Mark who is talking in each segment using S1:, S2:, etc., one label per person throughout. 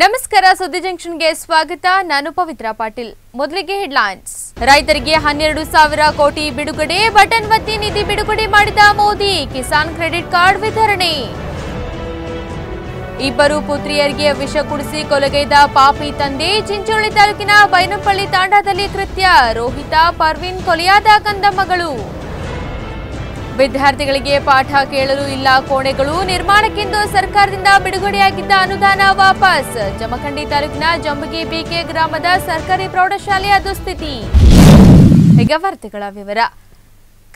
S1: ನಮಸ್ಕಾರ ಸುದ್ದಿ ಜಂಕ್ಷನ್ಗೆ ಸ್ವಾಗತ ನಾನು ಪವಿತ್ರ ಪಾಟೀಲ್ ಮೊದಲಿಗೆ ಹೆಡ್ಲೈನ್ಸ್ ರೈತರಿಗೆ ಹನ್ನೆರಡು ಸಾವಿರ ಕೋಟಿ ಬಿಡುಗಡೆ ಬಟನ್ ಒತ್ತಿ ನಿಧಿ ಬಿಡುಗಡೆ ಮಾಡಿದ ಮೋದಿ ಕಿಸಾನ್ ಕ್ರೆಡಿಟ್ ಕಾರ್ಡ್ ವಿತರಣೆ ಇಬ್ಬರು ಪುತ್ರಿಯರಿಗೆ ವಿಷ ಕುಡಿಸಿ ಕೊಲೆಗೈದ ಪಾಪಿ ತಂದೆ ಚಿಂಚೋಳಿ ತಾಲೂಕಿನ ಬೈನಪಳ್ಳಿ ತಾಂಡಾದಲ್ಲಿ ಕೃತ್ಯ ರೋಹಿತಾ ಪರ್ವಿನ್ ಕೊಲೆಯಾದ ಕಂದಮ್ಮಗಳು ವಿದ್ಯಾರ್ಥಿಗಳಿಗೆ ಪಾಠ ಕೇಳಲು ಇಲ್ಲ ಕೋಣೆಗಳು ನಿರ್ಮಾಣಕ್ಕೆಂದು ಸರ್ಕಾರದಿಂದ ಬಿಡುಗಡೆಯಾಗಿದ್ದ ಅನುದಾನ ವಾಪಸ್ ಜಮಖಂಡಿ ತಾಲೂಕಿನ ಜಂಬಗಿ ಬಿಕೆ ಗ್ರಾಮದ ಸರ್ಕಾರಿ ಪ್ರೌಢಶಾಲೆಯ ದುಸ್ಥಿತಿ ಈಗ ವಾರ್ತೆಗಳ ವಿವರ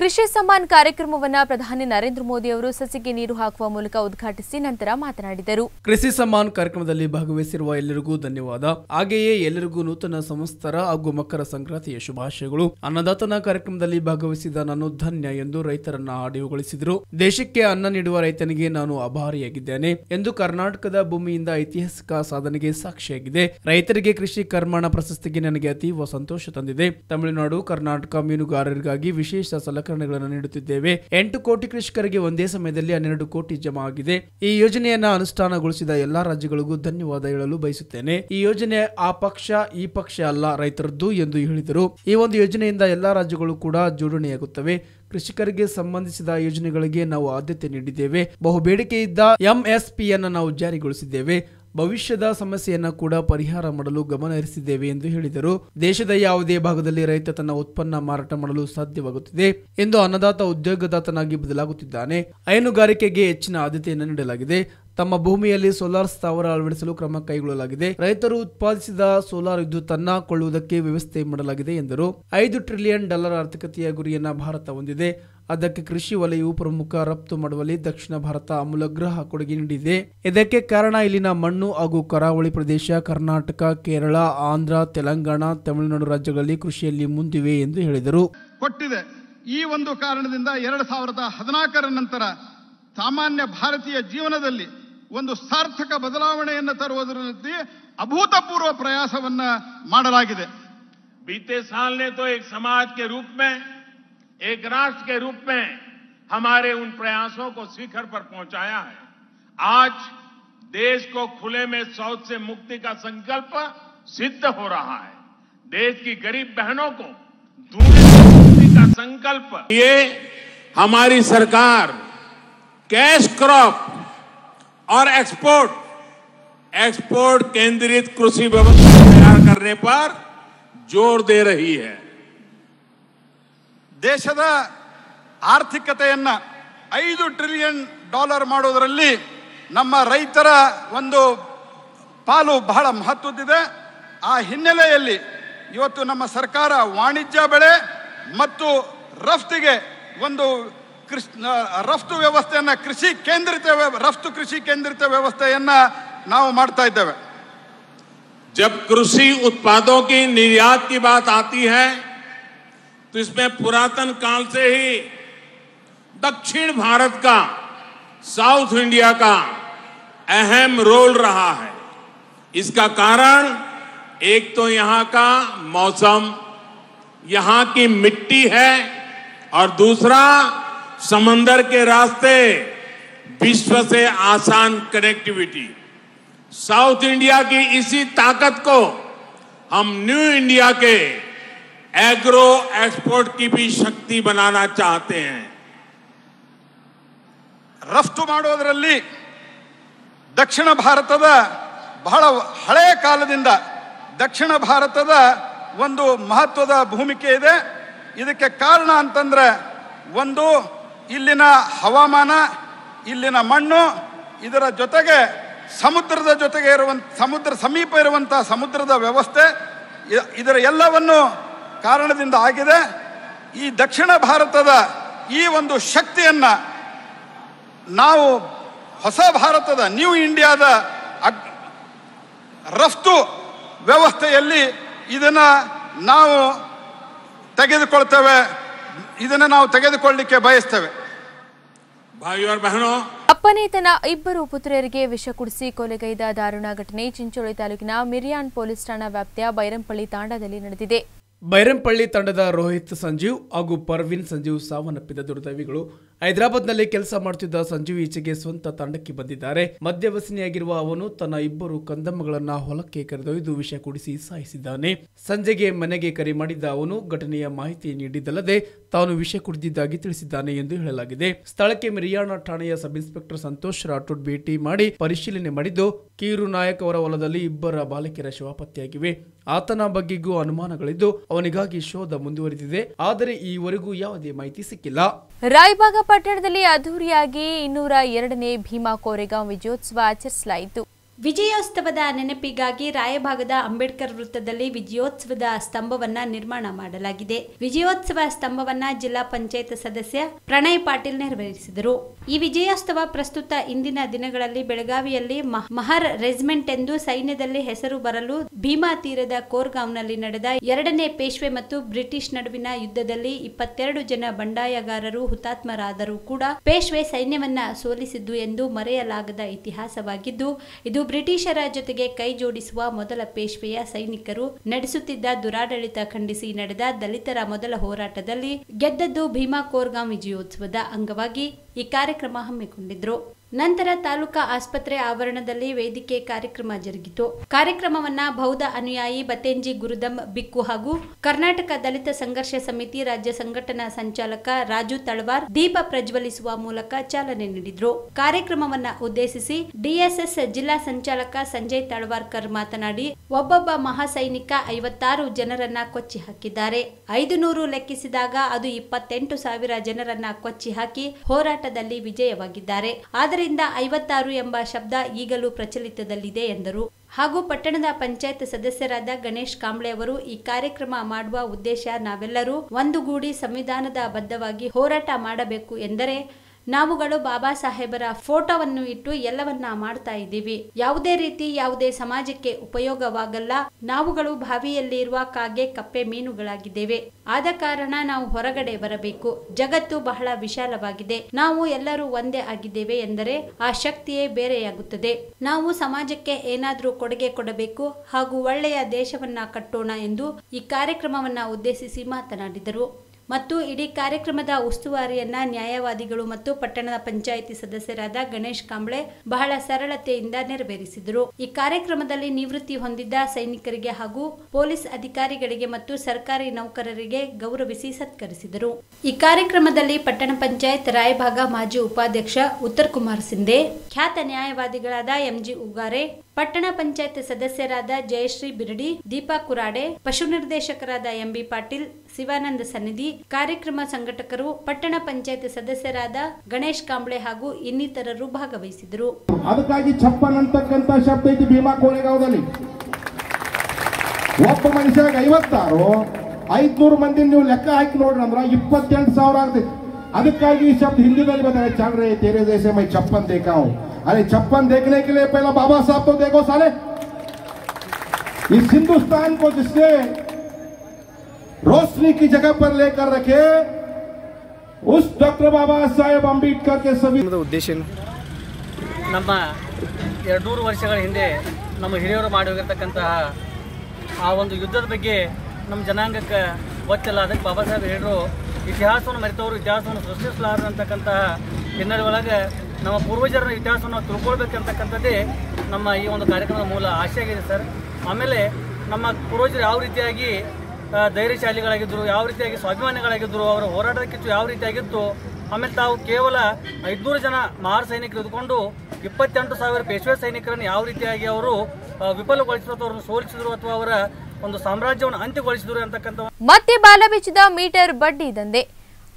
S1: ಕೃಷಿ ಸಮ್ಮಾನ್ ಕಾರ್ಯಕ್ರಮವನ್ನು ಪ್ರಧಾನಿ ನರೇಂದ್ರ ಮೋದಿ ಅವರು ಸಸಿಗೆ ನೀರು ಹಾಕುವ ಮೂಲಕ ಉದ್ಘಾಟಿಸಿ ನಂತರ ಮಾತನಾಡಿದರು
S2: ಕೃಷಿ ಸಮ್ಮಾನ್ ಕಾರ್ಯಕ್ರಮದಲ್ಲಿ ಭಾಗವಹಿಸಿರುವ ಎಲ್ಲರಿಗೂ ಧನ್ಯವಾದ ಹಾಗೆಯೇ ಎಲ್ಲರಿಗೂ ನೂತನ ಸಂಸ್ಥರ ಹಾಗೂ ಮಕರ ಸಂಕ್ರಾಂತಿಯ ಶುಭಾಶಯಗಳು ಅನ್ನದಾತನ ಕಾರ್ಯಕ್ರಮದಲ್ಲಿ ಭಾಗವಹಿಸಿದ ನಾನು ಧನ್ಯ ಎಂದು ರೈತರನ್ನ ಆಡಿಯೋಗೊಳಿಸಿದರು ದೇಶಕ್ಕೆ ಅನ್ನ ನೀಡುವ ರೈತನಿಗೆ ನಾನು ಅಭಾರಿಯಾಗಿದ್ದೇನೆ ಎಂದು ಕರ್ನಾಟಕದ ಭೂಮಿಯಿಂದ ಐತಿಹಾಸಿಕ ಸಾಧನೆಗೆ ಸಾಕ್ಷಿಯಾಗಿದೆ ರೈತರಿಗೆ ಕೃಷಿ ಕರ್ಮಾಣ ಪ್ರಶಸ್ತಿಗೆ ನನಗೆ ಅತೀವ ಸಂತೋಷ ತಂದಿದೆ ತಮಿಳುನಾಡು ಕರ್ನಾಟಕ ಮೀನುಗಾರರಿಗಾಗಿ ವಿಶೇಷ ಸಲ ಸಲಕರಣೆಗಳನ್ನು ನೀಡುತ್ತಿದ್ದೇವೆ ಎಂಟು ಕೋಟಿ ಕೃಷಿಕರಿಗೆ ಒಂದೇ ಸಮಯದಲ್ಲಿ ಹನ್ನೆರಡು ಕೋಟಿ ಜಮಾ ಆಗಿದೆ ಈ ಯೋಜನೆಯನ್ನ ಅನುಷ್ಠಾನಗೊಳಿಸಿದ ಎಲ್ಲಾ ರಾಜ್ಯಗಳಿಗೂ ಧನ್ಯವಾದ ಹೇಳಲು ಬಯಸುತ್ತೇನೆ ಈ ಯೋಜನೆ ಆ ಪಕ್ಷ ಈ ಪಕ್ಷ ಅಲ್ಲ ರೈತರದ್ದು ಎಂದು ಹೇಳಿದರು ಈ ಒಂದು ಯೋಜನೆಯಿಂದ ಎಲ್ಲಾ ರಾಜ್ಯಗಳು ಕೂಡ ಜೋಡಣೆಯಾಗುತ್ತವೆ ಕೃಷಿಕರಿಗೆ ಸಂಬಂಧಿಸಿದ ಯೋಜನೆಗಳಿಗೆ ನಾವು ಆದ್ಯತೆ ನೀಡಿದ್ದೇವೆ ಬಹುಬೇಡಿಕೆ ಇದ್ದ ಎಂಎಸ್ಪಿಯನ್ನು ನಾವು ಜಾರಿಗೊಳಿಸಿದ್ದೇವೆ ಭವಿಷ್ಯದ ಸಮಸ್ಯೆಯನ್ನು ಕೂಡ ಪರಿಹಾರ ಮಾಡಲು ಗಮನ ಹರಿಸಿದ್ದೇವೆ ಎಂದು ಹೇಳಿದರು ದೇಶದ ಯಾವುದೇ ಭಾಗದಲ್ಲಿ ರೈತ ತನ್ನ ಉತ್ಪನ್ನ ಮಾರಾಟ ಮಾಡಲು ಸಾಧ್ಯವಾಗುತ್ತಿದೆ ಎಂದು ಅನ್ನದಾತ ಉದ್ಯೋಗದಾತನಾಗಿ ಬದಲಾಗುತ್ತಿದ್ದಾನೆ ಹೈನುಗಾರಿಕೆಗೆ ಹೆಚ್ಚಿನ ಆದ್ಯತೆಯನ್ನು ನೀಡಲಾಗಿದೆ ತಮ್ಮ ಭೂಮಿಯಲ್ಲಿ ಸೋಲಾರ್ ಸ್ಥಾವರ ಅಳವಡಿಸಲು ಕ್ರಮ ಕೈಗೊಳ್ಳಲಾಗಿದೆ ರೈತರು ಉತ್ಪಾದಿಸಿದ ಸೋಲಾರ್ ವಿದ್ಯುತ್ ಅನ್ನ ಕೊಳ್ಳುವುದಕ್ಕೆ ವ್ಯವಸ್ಥೆ ಮಾಡಲಾಗಿದೆ ಎಂದರು ಐದು ಟ್ರಿಲಿಯನ್ ಡಾಲರ್ ಆರ್ಥಿಕತೆಯ ಗುರಿಯನ್ನ ಭಾರತ ಹೊಂದಿದೆ ಅದಕ್ಕೆ ಕೃಷಿ ವಲಯವು ಪ್ರಮುಖ ರಫ್ತು ಮಾಡುವಲ್ಲಿ ದಕ್ಷಿಣ ಭಾರತ ಅಮೂಲಗ್ರಹ ಕೊಡುಗೆ ನೀಡಿದೆ ಇದಕ್ಕೆ ಕಾರಣ ಇಲ್ಲಿನ ಮಣ್ಣು ಹಾಗೂ ಕರಾವಳಿ ಪ್ರದೇಶ ಕರ್ನಾಟಕ ಕೇರಳ ಆಂಧ್ರ ತೆಲಂಗಾಣ ತಮಿಳುನಾಡು ರಾಜ್ಯಗಳಲ್ಲಿ ಕೃಷಿಯಲ್ಲಿ ಮುಂದಿವೆ ಎಂದು ಹೇಳಿದರು
S3: ಕೊಟ್ಟಿದೆ ಈ ಒಂದು ಕಾರಣದಿಂದ ಎರಡು ಸಾವಿರದ ಹದಿನಾಲ್ಕರ ನಂತರ ಸಾಮಾನ್ಯ ಭಾರತೀಯ ಜೀವನದಲ್ಲಿ सार्थक बदलावे तरह ತರುವುದರಲ್ಲಿ ಅಭೂತಪೂರ್ವ
S4: बीते साल ने तो एक समाज के रूप में एक राष्ट्र के रूप में हमारे उन प्रयासों को शिखर पर पहुंचाया है आज देश को खुले में शौच से मुक्ति का संकल्प सिद्ध हो रहा है देश की गरीब बहनों को दूर मुक्ति का संकल्प ये हमारी सरकार कैश क्रॉप और एक्सपोर्ट ಎಕ್ಸ್ಪೋರ್ಟ್ केंद्रित ಕೃಷಿ ವ್ಯವಸ್ಥೆ तैयार करने पर जोर दे रही है
S3: ದೇಶದ ಆರ್ಥಿಕತೆಯನ್ನು ಐದು ಟ್ರಿಲಿಯನ್ ಡಾಲರ್ ಮಾಡೋದರಲ್ಲಿ ನಮ್ಮ ರೈತರ ಒಂದು ಪಾಲು ಬಹಳ ಮಹತ್ವದ್ದಿದೆ ಆ ಹಿನ್ನೆಲೆಯಲ್ಲಿ ಇವತ್ತು ನಮ್ಮ ಸರ್ಕಾರ ವಾಣಿಜ್ಯ ಬೆಳೆ ಮತ್ತು ರಫ್ತಿಗೆ ಒಂದು ಕೃಷ್ಣ व्यवस्था ವ್ಯವಸ್ಥೆಯನ್ನು कृषि केंद्रित ರಫ್ತು कृषि केंद्रित ವ್ಯವಸ್ಥೆಯನ್ನ ನಾವು जब कृषि उत्पादों की निर्यात की बात आती है
S4: तो इसमें पुरातन काल से ही दक्षिण भारत का साउथ इंडिया का अहम रोल रहा है इसका कारण एक तो यहां का मौसम यहां की मिट्टी है और दूसरा ಸಮುದ್ರದ ಕ್ರಾಸ್ತೆ ವಿಶ್ವ سے ಆಸಾನ್ ಕನೆಕ್ಟಿವಿಟಿ ಸೌತ್ ಇಂಡಿಯಾ ಕಿ इसी ताकत को हम न्यू इंडिया के एग्रो एक्सपोर्ट की भी शक्ति बनाना चाहते हैं
S3: रफ्तು ಮಾಡೋದರಲ್ಲಿ ದಕ್ಷಿಣ ಭಾರತದ ಬಹಳ ಹಳೆಯ ಕಾಲದಿಂದ ದಕ್ಷಿಣ ಭಾರತದ ಒಂದು ಮಹತ್ವದ ಭೂಮಿಕೆ ಇದೆ ಇದಕ್ಕೆ ಕಾರಣ ಅಂತಂದ್ರೆ ಒಂದು ಇಲ್ಲಿನ ಹವಾಮಾನ ಇಲ್ಲಿನ ಮಣ್ಣು ಇದರ ಜೊತೆಗೆ ಸಮುದ್ರದ ಜೊತೆಗೆ ಇರುವಂಥ ಸಮುದ್ರ ಸಮೀಪ ಇರುವಂಥ ಸಮುದ್ರದ ವ್ಯವಸ್ಥೆ ಇದರ ಎಲ್ಲವನ್ನು ಕಾರಣದಿಂದ ಆಗಿದೆ ಈ ದಕ್ಷಿಣ ಭಾರತದ ಈ ಒಂದು ಶಕ್ತಿಯನ್ನು ನಾವು ಹೊಸ ಭಾರತದ ನ್ಯೂ ಇಂಡಿಯಾದ ರಫ್ತು ವ್ಯವಸ್ಥೆಯಲ್ಲಿ ಇದನ್ನು ನಾವು ತೆಗೆದುಕೊಳ್ತೇವೆ ಇದನ್ನು ನಾವು ತೆಗೆದುಕೊಳ್ಳಲಿಕ್ಕೆ ಬಯಸ್ತೇವೆ
S1: ಅಪ್ಪನೇ ತನ್ನ ಇಬ್ಬರು ಪುತ್ರಿಯರಿಗೆ ವಿಷ ಕುಡಿಸಿ ಕೊಲೆಗೈದ ದಾರುಣ ಘಟನೆ ಚಿಂಚೋಳಿ ತಾಲೂಕಿನ ಮಿರಿಯಾನ್ ಪೊಲೀಸ್ ಠಾಣಾ ವ್ಯಾಪ್ತಿಯ ಬೈರಂಪಳ್ಳಿ ತಾಂಡದಲ್ಲಿ ನಡೆದಿದೆ
S2: ಬೈರಂಪಳ್ಳಿ ತಂಡದ ರೋಹಿತ್ ಸಂಜೀವ್ ಹಾಗೂ ಪರ್ವಿನ್ ಸಂಜೀವ್ ಸಾವನ್ನಪ್ಪಿದ ದುರ್ದೈವಿಗಳು ಹೈದರಾಬಾದ್ನಲ್ಲಿ ಕೆಲಸ ಮಾಡುತ್ತಿದ್ದ ಸಂಜೀವ್ ಈಚೆಗೆ ಸ್ವಂತ ತಂಡಕ್ಕೆ ಬಂದಿದ್ದಾರೆ ವಸನಿಯಾಗಿರುವ ಅವನು ತನ್ನ ಇಬ್ಬರು ಕಂದಮ್ಮಗಳನ್ನ ಹೊಲಕ್ಕೆ ಕರೆದೊಯ್ದು ವಿಷ ಕುಡಿಸಿ ಸಾಯಿಸಿದ್ದಾನೆ ಸಂಜೆಗೆ ಮನೆಗೆ ಕರೆ ಮಾಡಿದ್ದ ಅವನು ಘಟನೆಯ ಮಾಹಿತಿ ನೀಡಿದ್ದಲ್ಲದೆ ತಾನು ವಿಷ ಕುಡಿದಿದ್ದಾಗಿ ತಿಳಿಸಿದ್ದಾನೆ ಎಂದು ಹೇಳಲಾಗಿದೆ ಸ್ಥಳಕ್ಕೆ ಮಿರಿಯಾಣ ಠಾಣೆಯ ಸಬ್ ಇನ್ಸ್ಪೆಕ್ಟರ್ ಸಂತೋಷ್ ರಾಠೋಡ್ ಭೇಟಿ ಮಾಡಿ ಪರಿಶೀಲನೆ ಮಾಡಿದ್ದು ಕೀರು ನಾಯಕ್ ಅವರ ಹೊಲದಲ್ಲಿ ಇಬ್ಬರ ಬಾಲಕಿಯರ ಶವ ಪತ್ತೆಯಾಗಿವೆ ಆತನ ಬಗ್ಗೆಗೂ ಅನುಮಾನಗಳಿದ್ದು ಅವನಿಗಾಗಿ ಶೋಧ ಮುಂದುವರೆದಿದೆ ಆದರೆ ಈವರೆಗೂ ಯಾವುದೇ ಮಾಹಿತಿ ಸಿಕ್ಕಿಲ್ಲ
S1: ರಾಯಬಾಗ ಪಟ್ಟಣದಲ್ಲಿ ಅದ್ದೂರಿಯಾಗಿ ಇನ್ನೂರ ಎರಡನೇ ಭೀಮಾ ಕೋರೆಗಾಂವ್ ವಿಜಯೋತ್ಸವ ಆಚರಿಸಲಾಯಿತು ವಿಜಯೋತ್ಸವದ
S5: ನೆನಪಿಗಾಗಿ ರಾಯಭಾಗದ ಅಂಬೇಡ್ಕರ್ ವೃತ್ತದಲ್ಲಿ ವಿಜಯೋತ್ಸವದ ಸ್ತಂಭವನ್ನ ನಿರ್ಮಾಣ ಮಾಡಲಾಗಿದೆ ವಿಜಯೋತ್ಸವ ಸ್ತಂಭವನ್ನ ಜಿಲ್ಲಾ ಪಂಚಾಯತ್ ಸದಸ್ಯ ಪ್ರಣಯ್ ಪಾಟೀಲ್ ನೆರವೇರಿಸಿದರು ಈ ವಿಜಯೋತ್ಸವ ಪ್ರಸ್ತುತ ಇಂದಿನ ದಿನಗಳಲ್ಲಿ ಬೆಳಗಾವಿಯಲ್ಲಿ ಮಹರ್ ರೆಜಿಮೆಂಟ್ ಎಂದು ಸೈನ್ಯದಲ್ಲಿ ಹೆಸರು ಬರಲು ಭೀಮಾ ತೀರದ ಕೋರ್ಗಾಂವ್ನಲ್ಲಿ ನಡೆದ ಎರಡನೇ ಪೇಶ್ವೆ ಮತ್ತು ಬ್ರಿಟಿಷ್ ನಡುವಿನ ಯುದ್ಧದಲ್ಲಿ ಇಪ್ಪತ್ತೆರಡು ಜನ ಬಂಡಾಯಗಾರರು ಹುತಾತ್ಮರಾದರೂ ಕೂಡ ಪೇಶ್ವೆ ಸೈನ್ಯವನ್ನ ಸೋಲಿಸಿದ್ದು ಎಂದು ಮರೆಯಲಾಗದ ಇತಿಹಾಸವಾಗಿದ್ದು ಇದು ಬ್ರಿಟಿಷರ ಜೊತೆಗೆ ಕೈಜೋಡಿಸುವ ಮೊದಲ ಪೇಶ್ವೆಯ ಸೈನಿಕರು ನಡೆಸುತ್ತಿದ್ದ ದುರಾಡಳಿತ ಖಂಡಿಸಿ ನಡೆದ ದಲಿತರ ಮೊದಲ ಹೋರಾಟದಲ್ಲಿ ಗೆದ್ದದ್ದು ಭೀಮಾ ಕೋರ್ಗಾಂ ವಿಜಯೋತ್ಸವದ ಅಂಗವಾಗಿ ಈ ಕಾರ್ಯಕ್ರಮ ಹಮ್ಮಿಕೊಂಡಿದ್ರು ನಂತರ ತಾಲೂಕಾ ಆಸ್ಪತ್ರೆ ಆವರಣದಲ್ಲಿ ವೇದಿಕೆ ಕಾರ್ಯಕ್ರಮ ಜರುಗಿತು ಕಾರ್ಯಕ್ರಮವನ್ನ ಬೌದ್ಧ ಅನುಯಾಯಿ ಬತೇಂಜಿ ಗುರುದಂ ಬಿಕ್ಕು ಹಾಗೂ ಕರ್ನಾಟಕ ದಲಿತ ಸಂಘರ್ಷ ಸಮಿತಿ ರಾಜ್ಯ ಸಂಘಟನಾ ಸಂಚಾಲಕ ರಾಜು ತಳವಾರ್ ದೀಪ ಪ್ರಜ್ವಲಿಸುವ ಮೂಲಕ ಚಾಲನೆ ನೀಡಿದ್ರು ಕಾರ್ಯಕ್ರಮವನ್ನ ಉದ್ದೇಶಿಸಿ ಡಿಎಸ್ಎಸ್ ಜಿಲ್ಲಾ ಸಂಚಾಲಕ ಸಂಜಯ್ ತಳವಾರ್ಕರ್ ಮಾತನಾಡಿ ಒಬ್ಬೊಬ್ಬ ಮಹಾಸೈನಿಕ ಐವತ್ತಾರು ಜನರನ್ನ ಕೊಚ್ಚಿ ಹಾಕಿದ್ದಾರೆ ಐದು ನೂರು ಲೆಕ್ಕಿಸಿದಾಗ ಅದು ಇಪ್ಪತ್ತೆಂಟು ಸಾವಿರ ಜನರನ್ನ ಕೊಚ್ಚಿ ಹಾಕಿ ಹೋರಾಟದಲ್ಲಿ ವಿಜಯವಾಗಿದ್ದಾರೆ ಆದರೆ ಆದ್ದರಿಂದ ಐವತ್ತಾರು ಎಂಬ ಶಬ್ದ ಈಗಲೂ ಪ್ರಚಲಿತದಲ್ಲಿದೆ ಎಂದರು ಹಾಗೂ ಪಟ್ಟಣದ ಪಂಚಾಯತ್ ಸದಸ್ಯರಾದ ಗಣೇಶ್ ಕಾಂಬ್ಳೆ ಅವರು ಈ ಕಾರ್ಯಕ್ರಮ ಮಾಡುವ ಉದ್ದೇಶ ನಾವೆಲ್ಲರೂ ಒಂದುಗೂಡಿ ಸಂವಿಧಾನದ ಬದ್ಧವಾಗಿ ಹೋರಾಟ ಮಾಡಬೇಕು ಎಂದರೆ ನಾವುಗಳು ಬಾಬಾ ಸಾಹೇಬರ ಫೋಟೋವನ್ನು ಇಟ್ಟು ಎಲ್ಲವನ್ನ ಮಾಡ್ತಾ ಇದ್ದೀವಿ ಯಾವುದೇ ರೀತಿ ಯಾವುದೇ ಸಮಾಜಕ್ಕೆ ಉಪಯೋಗವಾಗಲ್ಲ ನಾವುಗಳು ಬಾವಿಯಲ್ಲಿ ಇರುವ ಕಾಗೆ ಕಪ್ಪೆ ಮೀನುಗಳಾಗಿದ್ದೇವೆ ಆದ ಕಾರಣ ನಾವು ಹೊರಗಡೆ ಬರಬೇಕು ಜಗತ್ತು ಬಹಳ ವಿಶಾಲವಾಗಿದೆ ನಾವು ಎಲ್ಲರೂ ಒಂದೇ ಆಗಿದ್ದೇವೆ ಎಂದರೆ ಆ ಶಕ್ತಿಯೇ ಬೇರೆಯಾಗುತ್ತದೆ ನಾವು ಸಮಾಜಕ್ಕೆ ಏನಾದರೂ ಕೊಡುಗೆ ಕೊಡಬೇಕು ಹಾಗೂ ಒಳ್ಳೆಯ ದೇಶವನ್ನ ಕಟ್ಟೋಣ ಎಂದು ಈ ಕಾರ್ಯಕ್ರಮವನ್ನ ಉದ್ದೇಶಿಸಿ ಮಾತನಾಡಿದರು ಮತ್ತು ಇಡೀ ಕಾರ್ಯಕ್ರಮದ ಉಸ್ತುವಾರಿಯನ್ನ ನ್ಯಾಯವಾದಿಗಳು ಮತ್ತು ಪಟ್ಟಣದ ಪಂಚಾಯಿತಿ ಸದಸ್ಯರಾದ ಗಣೇಶ್ ಕಾಂಬ್ಳೆ ಬಹಳ ಸರಳತೆಯಿಂದ ನೆರವೇರಿಸಿದರು ಈ ಕಾರ್ಯಕ್ರಮದಲ್ಲಿ ನಿವೃತ್ತಿ ಹೊಂದಿದ್ದ ಸೈನಿಕರಿಗೆ ಹಾಗೂ ಪೊಲೀಸ್ ಅಧಿಕಾರಿಗಳಿಗೆ ಮತ್ತು ಸರ್ಕಾರಿ ನೌಕರರಿಗೆ ಗೌರವಿಸಿ ಸತ್ಕರಿಸಿದರು ಈ ಕಾರ್ಯಕ್ರಮದಲ್ಲಿ ಪಟ್ಟಣ ಪಂಚಾಯತ್ ರಾಯಭಾಗ ಮಾಜಿ ಉಪಾಧ್ಯಕ್ಷ ಉತ್ತರ್ ಕುಮಾರ್ ಸಿಂಧೆ ಖ್ಯಾತ ನ್ಯಾಯವಾದಿಗಳಾದ ಎಂಜಿ ಉಗಾರೆ ಪಟ್ಟಣ ಪಂಚಾಯತ್ ಸದಸ್ಯರಾದ ಜಯಶ್ರೀ ಬಿರಡಿ ದೀಪಾ ಕುರಾಡೆ ಪಶು ನಿರ್ದೇಶಕರಾದ ಎಂಬಿ ಪಾಟೀಲ್ ಶಿವಾನಂದ ಸನ್ನಿಧಿ ಕಾರ್ಯಕ್ರಮ ಸಂಘಟಕರು ಪಟ್ಟಣ ಪಂಚಾಯತ್ ಸದಸ್ಯರಾದ ಗಣೇಶ್ ಕಾಂಬ್ಳೆ ಹಾಗೂ ಇನ್ನಿತರರು ಭಾಗವಹಿಸಿದರು
S3: ಅದಕ್ಕಾಗಿ ಚಪ್ಪನ್ ಅಂತಕ್ಕಂತ ಶಬ್ದ ಐತಿ ಭೀಮಾ ಕೋಳೆಗಾವದಲ್ಲಿ ಒಬ್ಬ ಮನುಷ್ಯ ಐವತ್ತಾರು ಐದ್ನೂರು ಮಂದಿ ನೀವು ಲೆಕ್ಕ ಹಾಕಿ ನೋಡ್ರಿ ಅಂದ್ರೆ ಇಪ್ಪತ್ತೆಂಟು ಸಾವಿರ ಆಗ್ತೈತಿ ಅದಕ್ಕಾಗಿ ಈ ಶಬ್ದ ಹಿಂದಿನಲ್ಲಿ ಬಂದ್ರೆ ಚಾಂದ್ರೆ ತೇರೆ ದೇಶ ಮೈ ಚಪ್ಪನ್ ದೇಖಾವ್ ಅರೆ ಚಪ್ಪನ್ देखने के ಬಾಬಾ ಸಾಹೇಬ್ ದೇಗೋ देखो साले इस रोशनी की जगह पर लेकर रखे उस डॉक्टर बाबा साहेब अंबेडकर के सभी
S2: ನಮ್ಮ ವರ್ಷಗಳ ಹಿಂದೆ ನಮ್ಮ ಹಿರಿಯರು ಮಾಡಿ ಹೋಗಿರ್ತಕ್ಕಂತಹ ಆ ಒಂದು ಯುದ್ಧದ ಬಗ್ಗೆ ನಮ್ಮ ಜನಾಂಗಕ್ಕೆ ಗೊತ್ತಿಲ್ಲ ಅದಕ್ಕೆ ಬಾಬಾ ಸಾಹೇಬ್ ಹೇಳರು ಇತಿಹಾಸವನ್ನು ಮರೆತವರು ಇತಿಹಾಸವನ್ನು ಸೃಷ್ಟಿಸಲಾರಂತಕ್ಕಂತಹ ಹಿನ್ನೆಲೆ ಒಳಗೆ ನಮ್ಮ ಪೂರ್ವಜರ ಇತಿಹಾಸವನ್ನು ತಿಳ್ಕೊಳ್ಬೇಕಂತಕ್ಕಂಥದ್ದೇ ನಮ್ಮ ಈ ಒಂದು ಕಾರ್ಯಕ್ರಮದ ಮೂಲ ಆಶೆಯಾಗಿದೆ ಸರ್ ಆಮೇಲೆ ನಮ್ಮ ಪೂರ್ವಜರು ಯಾವ ರೀತಿಯಾಗಿ ಧೈರ್ಯಶಾಲಿಗಳಾಗಿದ್ದರು ಯಾವ ರೀತಿಯಾಗಿ ಸ್ವಾಭಿಮಾನಿಗಳಾಗಿದ್ದರು ಅವರ ಹೋರಾಟದ ಕಿಚ್ಚು ಯಾವ ರೀತಿಯಾಗಿತ್ತು ಆಮೇಲೆ ತಾವು ಕೇವಲ ಐದುನೂರು ಜನ ಮಾರ್ ಸೈನಿಕರು ಇದ್ದುಕೊಂಡು ಇಪ್ಪತ್ತೆಂಟು ಸಾವಿರ ಪೇಶ್ವೆ ಸೈನಿಕರನ್ನು ಯಾವ ರೀತಿಯಾಗಿ ಅವರು ವಿಫಲಗೊಳಿಸಿದ್ರು ಅವರನ್ನು ಸೋಲಿಸಿದ್ರು ಅಥವಾ ಅವರ ಒಂದು ಸಾಮ್ರಾಜ್ಯವನ್ನು ಅಂತ್ಯಗೊಳಿಸಿದ್ರು ಅಂತಕ್ಕಂಥ
S1: ಮತ್ತೆ ಬಾಲ ಬಿಚ್ಚಿದ ಮೀಟರ್ ಬಡ್ಡಿ ದಂಧೆ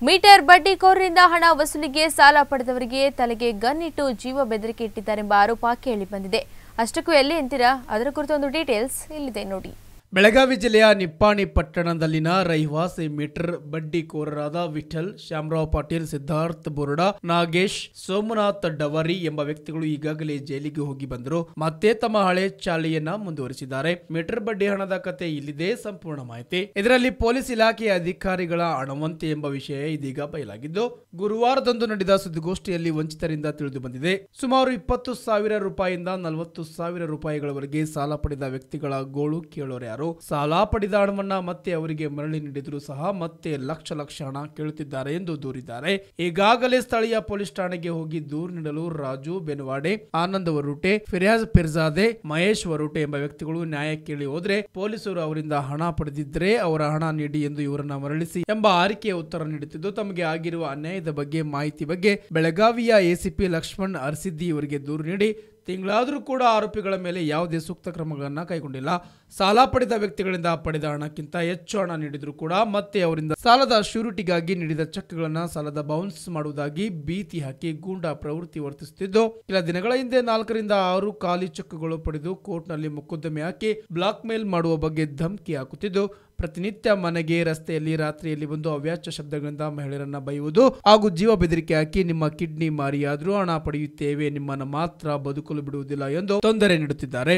S1: ಮೀಟರ್ ಬಡ್ಡಿ ಕೋರರಿಂದ ಹಣ ವಸೂಲಿಗೆ ಸಾಲ ಪಡೆದವರಿಗೆ ತಲೆಗೆ ಗನ್ನಿಟ್ಟು ಜೀವ ಬೆದರಿಕೆ ಇಟ್ಟಿದ್ದಾರೆಂಬ ಆರೋಪ ಕೇಳಿ ಬಂದಿದೆ ಅಷ್ಟಕ್ಕೂ ಎಲ್ಲಿ ಅಂತೀರಾ ಅದರ ಕುರಿತು ಒಂದು ಡೀಟೇಲ್ಸ್ ಇಲ್ಲಿದೆ ನೋಡಿ
S2: ಬೆಳಗಾವಿ ಜಿಲ್ಲೆಯ ನಿಪ್ಪಾಣಿ ಪಟ್ಟಣದಲ್ಲಿನ ರಹಿವಾಸಿ ಮೀಟರ್ ಬಡ್ಡಿಕೋರರಾದ ವಿಠಲ್ ಶ್ಯಾಮರಾವ್ ಪಾಟೀಲ್ ಸಿದ್ಧಾರ್ಥ ಬೋರ್ಡಾ ನಾಗೇಶ್ ಸೋಮನಾಥ್ ಡವರಿ ಎಂಬ ವ್ಯಕ್ತಿಗಳು ಈಗಾಗಲೇ ಜೈಲಿಗೆ ಹೋಗಿ ಬಂದರು ಮತ್ತೆ ತಮ್ಮ ಹಳೆ ಚಾಲೆಯನ್ನ ಮುಂದುವರಿಸಿದ್ದಾರೆ ಮೀಟರ್ ಬಡ್ಡಿ ಹಣದ ಕತೆ ಇಲ್ಲಿದೆ ಸಂಪೂರ್ಣ ಮಾಹಿತಿ ಇದರಲ್ಲಿ ಪೊಲೀಸ್ ಇಲಾಖೆಯ ಅಧಿಕಾರಿಗಳ ಅಣವಂತೆ ಎಂಬ ವಿಷಯ ಇದೀಗ ಬಯಲಾಗಿದ್ದು ಗುರುವಾರದಂದು ನಡೆದ ಸುದ್ದಿಗೋಷ್ಠಿಯಲ್ಲಿ ವಂಚಿತರಿಂದ ತಿಳಿದು ಬಂದಿದೆ ಸುಮಾರು ಇಪ್ಪತ್ತು ಸಾವಿರ ರೂಪಾಯಿಯಿಂದ ನಲವತ್ತು ಸಾವಿರ ರೂಪಾಯಿಗಳವರೆಗೆ ಸಾಲ ಪಡೆದ ವ್ಯಕ್ತಿಗಳ ಗೋಳು ಕೇಳೋರೆ ಸಾಲ ಪಡೆದ ಹಣವನ್ನ ಮತ್ತೆ ಅವರಿಗೆ ಮರಳಿ ನೀಡಿದರೂ ಸಹ ಮತ್ತೆ ಲಕ್ಷ ಲಕ್ಷ ಹಣ ಕೇಳುತ್ತಿದ್ದಾರೆ ಎಂದು ದೂರಿದ್ದಾರೆ ಈಗಾಗಲೇ ಸ್ಥಳೀಯ ಪೊಲೀಸ್ ಠಾಣೆಗೆ ಹೋಗಿ ದೂರು ನೀಡಲು ರಾಜು ಬೆನವಾಡೆ ಆನಂದ್ ವರುಟೆ ಫಿರ್ಯಾಜ್ ಪಿರ್ಜಾದೆ ಮಹೇಶ್ ವರುಟೆ ಎಂಬ ವ್ಯಕ್ತಿಗಳು ನ್ಯಾಯ ಕೇಳಿ ಹೋದ್ರೆ ಪೊಲೀಸರು ಅವರಿಂದ ಹಣ ಪಡೆದಿದ್ರೆ ಅವರ ಹಣ ನೀಡಿ ಎಂದು ಇವರನ್ನ ಮರಳಿಸಿ ಎಂಬ ಆರಿಕೆಯ ಉತ್ತರ ನೀಡುತ್ತಿದ್ದು ತಮಗೆ ಆಗಿರುವ ಅನ್ಯಾಯದ ಬಗ್ಗೆ ಮಾಹಿತಿ ಬಗ್ಗೆ ಬೆಳಗಾವಿಯ ಎಸಿಪಿ ಲಕ್ಷ್ಮಣ್ ಅರಸಿದ್ದಿ ಇವರಿಗೆ ದೂರು ನೀಡಿ ತಿಂಗಳಾದರೂ ಕೂಡ ಆರೋಪಿಗಳ ಮೇಲೆ ಯಾವುದೇ ಸೂಕ್ತ ಕ್ರಮಗಳನ್ನು ಕೈಗೊಂಡಿಲ್ಲ ಸಾಲ ಪಡೆದ ವ್ಯಕ್ತಿಗಳಿಂದ ಪಡೆದ ಹಣಕ್ಕಿಂತ ಹೆಚ್ಚು ಹಣ ನೀಡಿದರೂ ಕೂಡ ಮತ್ತೆ ಅವರಿಂದ ಸಾಲದ ಶ್ಯೂರಿಟಿಗಾಗಿ ನೀಡಿದ ಚೆಕ್ಗಳನ್ನು ಸಾಲದ ಬೌನ್ಸ್ ಮಾಡುವುದಾಗಿ ಭೀತಿ ಹಾಕಿ ಗೂಂಡಾ ಪ್ರವೃತ್ತಿ ವರ್ತಿಸುತ್ತಿದ್ದು ಕೆಲ ದಿನಗಳ ಹಿಂದೆ ನಾಲ್ಕರಿಂದ ಆರು ಖಾಲಿ ಚೆಕ್ಗಳು ಪಡೆದು ಕೋರ್ಟ್ನಲ್ಲಿ ಮೊಕದ್ದಮೆ ಹಾಕಿ ಬ್ಲಾಕ್ ಮೇಲ್ ಮಾಡುವ ಬಗ್ಗೆ ಧಮಕಿ ಹಾಕುತ್ತಿದ್ದು ಪ್ರತಿನಿತ್ಯ ಮನೆಗೆ ರಸ್ತೆಯಲ್ಲಿ ರಾತ್ರಿಯಲ್ಲಿ ಬಂದು ಅವ್ಯಾಚ್ಯ ಶಬ್ದಗಳಿಂದ ಮಹಿಳೆಯರನ್ನ ಬೈಯುವುದು ಹಾಗೂ ಜೀವ ಬೆದರಿಕೆ ಹಾಕಿ ನಿಮ್ಮ ಕಿಡ್ನಿ ಮಾರಿಯಾದರೂ ಹಣ ಪಡೆಯುತ್ತೇವೆ ನಿಮ್ಮನ್ನು ಮಾತ್ರ ಬದುಕಲು ಬಿಡುವುದಿಲ್ಲ ಎಂದು ತೊಂದರೆ ನೀಡುತ್ತಿದ್ದಾರೆ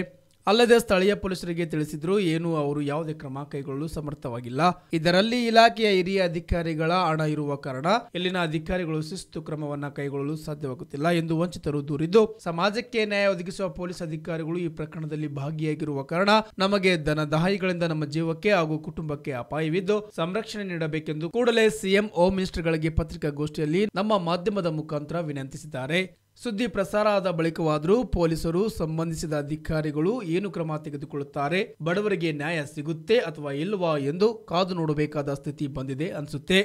S2: ಅಲ್ಲದೆ ಸ್ಥಳೀಯ ಪೊಲೀಸರಿಗೆ ತಿಳಿಸಿದ್ರು ಏನು ಅವರು ಯಾವುದೇ ಕ್ರಮ ಕೈಗೊಳ್ಳಲು ಸಮರ್ಥವಾಗಿಲ್ಲ ಇದರಲ್ಲಿ ಇಲಾಖೆಯ ಹಿರಿಯ ಅಧಿಕಾರಿಗಳ ಹಣ ಇರುವ ಕಾರಣ ಇಲ್ಲಿನ ಅಧಿಕಾರಿಗಳು ಶಿಸ್ತು ಕ್ರಮವನ್ನು ಕೈಗೊಳ್ಳಲು ಸಾಧ್ಯವಾಗುತ್ತಿಲ್ಲ ಎಂದು ವಂಚಿತರು ದೂರಿದ್ದು ಸಮಾಜಕ್ಕೆ ನ್ಯಾಯ ಒದಗಿಸುವ ಪೊಲೀಸ್ ಅಧಿಕಾರಿಗಳು ಈ ಪ್ರಕರಣದಲ್ಲಿ ಭಾಗಿಯಾಗಿರುವ ಕಾರಣ ನಮಗೆ ದಾಯಿಗಳಿಂದ ನಮ್ಮ ಜೀವಕ್ಕೆ ಹಾಗೂ ಕುಟುಂಬಕ್ಕೆ ಅಪಾಯವಿದ್ದು ಸಂರಕ್ಷಣೆ ನೀಡಬೇಕೆಂದು ಕೂಡಲೇ ಸಿಎಂ ಹೋಮ್ ಮಿನಿಸ್ಟರ್ಗಳಿಗೆ ಪತ್ರಿಕಾಗೋಷ್ಠಿಯಲ್ಲಿ ನಮ್ಮ ಮಾಧ್ಯಮದ ಮುಖಾಂತರ ವಿನಂತಿಸಿದ್ದಾರೆ ಸುದ್ದಿ ಪ್ರಸಾರ ಆದ ಬಳಿಕವಾದರೂ ಪೊಲೀಸರು ಸಂಬಂಧಿಸಿದ ಅಧಿಕಾರಿಗಳು ಏನು ಕ್ರಮ ತೆಗೆದುಕೊಳ್ಳುತ್ತಾರೆ ಬಡವರಿಗೆ ನ್ಯಾಯ ಸಿಗುತ್ತೆ ಅಥವಾ ಇಲ್ಲವಾ ಎಂದು ಕಾದು ನೋಡಬೇಕಾದ ಸ್ಥಿತಿ ಬಂದಿದೆ ಅನಿಸುತ್ತೆ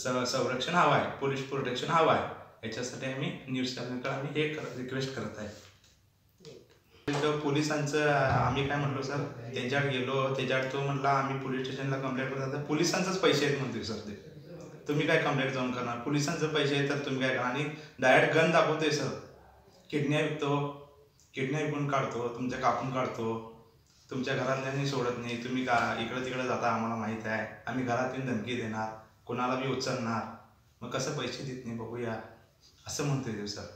S6: संरक्षण हवं आहे पोलीस प्रोटेक्शन हवं आहे याच्यासाठी आम्ही न्यूज चॅनलकडे आम्ही हे रिक्वेस्ट करत आहे तर पोलिसांचं आम्ही काय म्हणलो सर त्यांच्याकडे गेलो त्याच्याकडे तो म्हटला आम्ही पोलीस स्टेशनला कंप्लेंट करत पोलिसांचंच पैसे आहेत म्हणतोय सर ते तुम्ही काय कंप्लेंट जाऊन करणार पोलिसांचं पैसे आहे तर तुम्ही काय करणार आणि डायरेक्ट गन दाखवतोय सर किडन्या विकतो किडन्या विकून काढतो तुमच्या कापून काढतो तुमच्या घरातल्यांनी सोडत नाही तुम्ही का इकडं तिकडं जाता आम्हाला माहीत आहे आम्ही घरात येऊन धमकी देणार कोणाला बी उचलणार मग कसं पैसे देत नाही बघूया असं म्हणतोय ते सर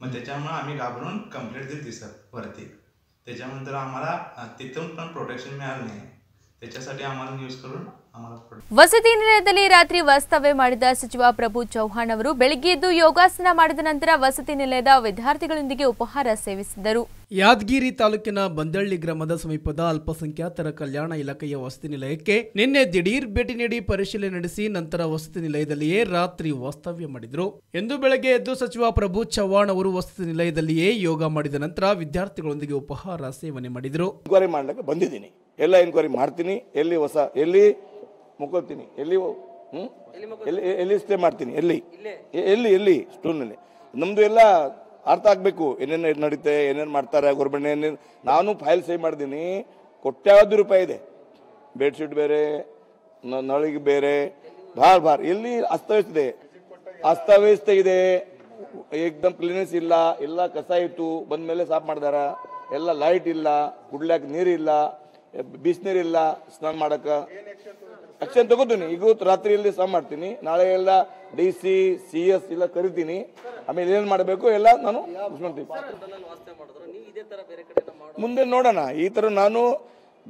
S6: मग त्याच्यामुळं आम्ही घाबरून कंप्लेंट देते सर वरती त्याच्यानंतर आम्हाला तिथून पण प्रोटेक्शन मिळालं नाही त्याच्यासाठी आम्हाला न्यूज करून
S1: ವಸತಿ ನಿಲಯದಲ್ಲಿ ರಾತ್ರಿ ವಾಸ್ತವ್ಯ ಮಾಡಿದ ಸಚಿವ ಪ್ರಭು ಚೌಹಾಣ್ ಅವರು ಬೆಳಿಗ್ಗೆ ಎದ್ದು ಯೋಗಾಸನ ಮಾಡಿದ ನಂತರ ವಸತಿ ನಿಲಯದ ವಿದ್ಯಾರ್ಥಿಗಳೊಂದಿಗೆ ಉಪಹಾರ ಸೇವಿಸಿದರು
S2: ಯಾದಗಿರಿ ತಾಲೂಕಿನ ಬಂದಳ್ಳಿ ಗ್ರಾಮದ ಸಮೀಪದ ಅಲ್ಪಸಂಖ್ಯಾತರ ಕಲ್ಯಾಣ ಇಲಾಖೆಯ ವಸತಿ ನಿಲಯಕ್ಕೆ ನಿನ್ನೆ ದಿಢೀರ್ ಭೇಟಿ ನೀಡಿ ಪರಿಶೀಲನೆ ನಡೆಸಿ ನಂತರ ವಸತಿ ನಿಲಯದಲ್ಲಿಯೇ ರಾತ್ರಿ ವಾಸ್ತವ್ಯ ಮಾಡಿದರು ಎಂದು ಬೆಳಗ್ಗೆ ಎದ್ದು ಸಚಿವ ಪ್ರಭು ಚವ್ಹಾಣ್ ಅವರು ವಸತಿ ನಿಲಯದಲ್ಲಿಯೇ ಯೋಗ ಮಾಡಿದ ನಂತರ ವಿದ್ಯಾರ್ಥಿಗಳೊಂದಿಗೆ ಉಪಹಾರ ಸೇವನೆ ಮಾಡಿದರು
S6: ಬಂದಿದ್ದೀನಿ ಎಲ್ಲ ಮಾಡ್ತೀನಿ ಎಲ್ಲಿ ಎಲ್ಲಿ ಮುಕ್ಕೊಳ್ತೀನಿ ಎಲ್ಲಿ ಹ್ಞೂ ಎಲ್ಲಿ ಎಲ್ಲಿ ಸ್ಟೇ ಮಾಡ್ತೀನಿ ಎಲ್ಲಿ ಎಲ್ಲಿ ಎಲ್ಲಿ ಅಲ್ಲಿ ನಮ್ದು ಎಲ್ಲ ಅರ್ಥ ಆಗಬೇಕು ಏನೇನು ನಡೀತೆ ಏನೇನು ಮಾಡ್ತಾರೆ ಗೌರ್ಮೆಂಟ್ ಏನೇನು ನಾನು ಫೈಲ್ ಸಹಿ ಮಾಡಿದ್ದೀನಿ ಕೊಟ್ಟಾವ್ದು ರೂಪಾಯಿ ಇದೆ ಬೆಡ್ಶೀಟ್ ಬೇರೆ ನಳಿಗೆ ಬೇರೆ ಭಾಳ ಭಾರ ಎಲ್ಲಿ ಇದೆ ಅಸ್ತವ್ಯಸ್ತ ಇದೆ ಏಕ್ದಮ್ ಕ್ಲೀನೆಸ್ ಇಲ್ಲ ಎಲ್ಲ ಕಸ ಇತ್ತು ಬಂದ ಮೇಲೆ ಸಾಫ್ ಮಾಡ್ದಾರ ಎಲ್ಲ ಲೈಟ್ ಇಲ್ಲ ಇಲ್ಲ ನೀರಿಲ್ಲ ಬಿಸಿನೀರಿಲ್ಲ ಸ್ನಾನ ಮಾಡಕ್ಕೆ ಆಕ್ಷನ್ ತಗೋತೀನಿ ಈಗ ರಾತ್ರಿಯಲ್ಲಿ ಸಹ ಮಾಡ್ತೀನಿ ನಾಳೆ ಎಲ್ಲ ಡಿ ಸಿ ಸಿ ಎಸ್ ಎಲ್ಲ ಕರಿತೀನಿ ಆಮೇಲೆ ಏನು ಮಾಡಬೇಕು ಎಲ್ಲ ನಾನು ಮುಂದೆ ನೋಡೋಣ ಈ ತರ ನಾನು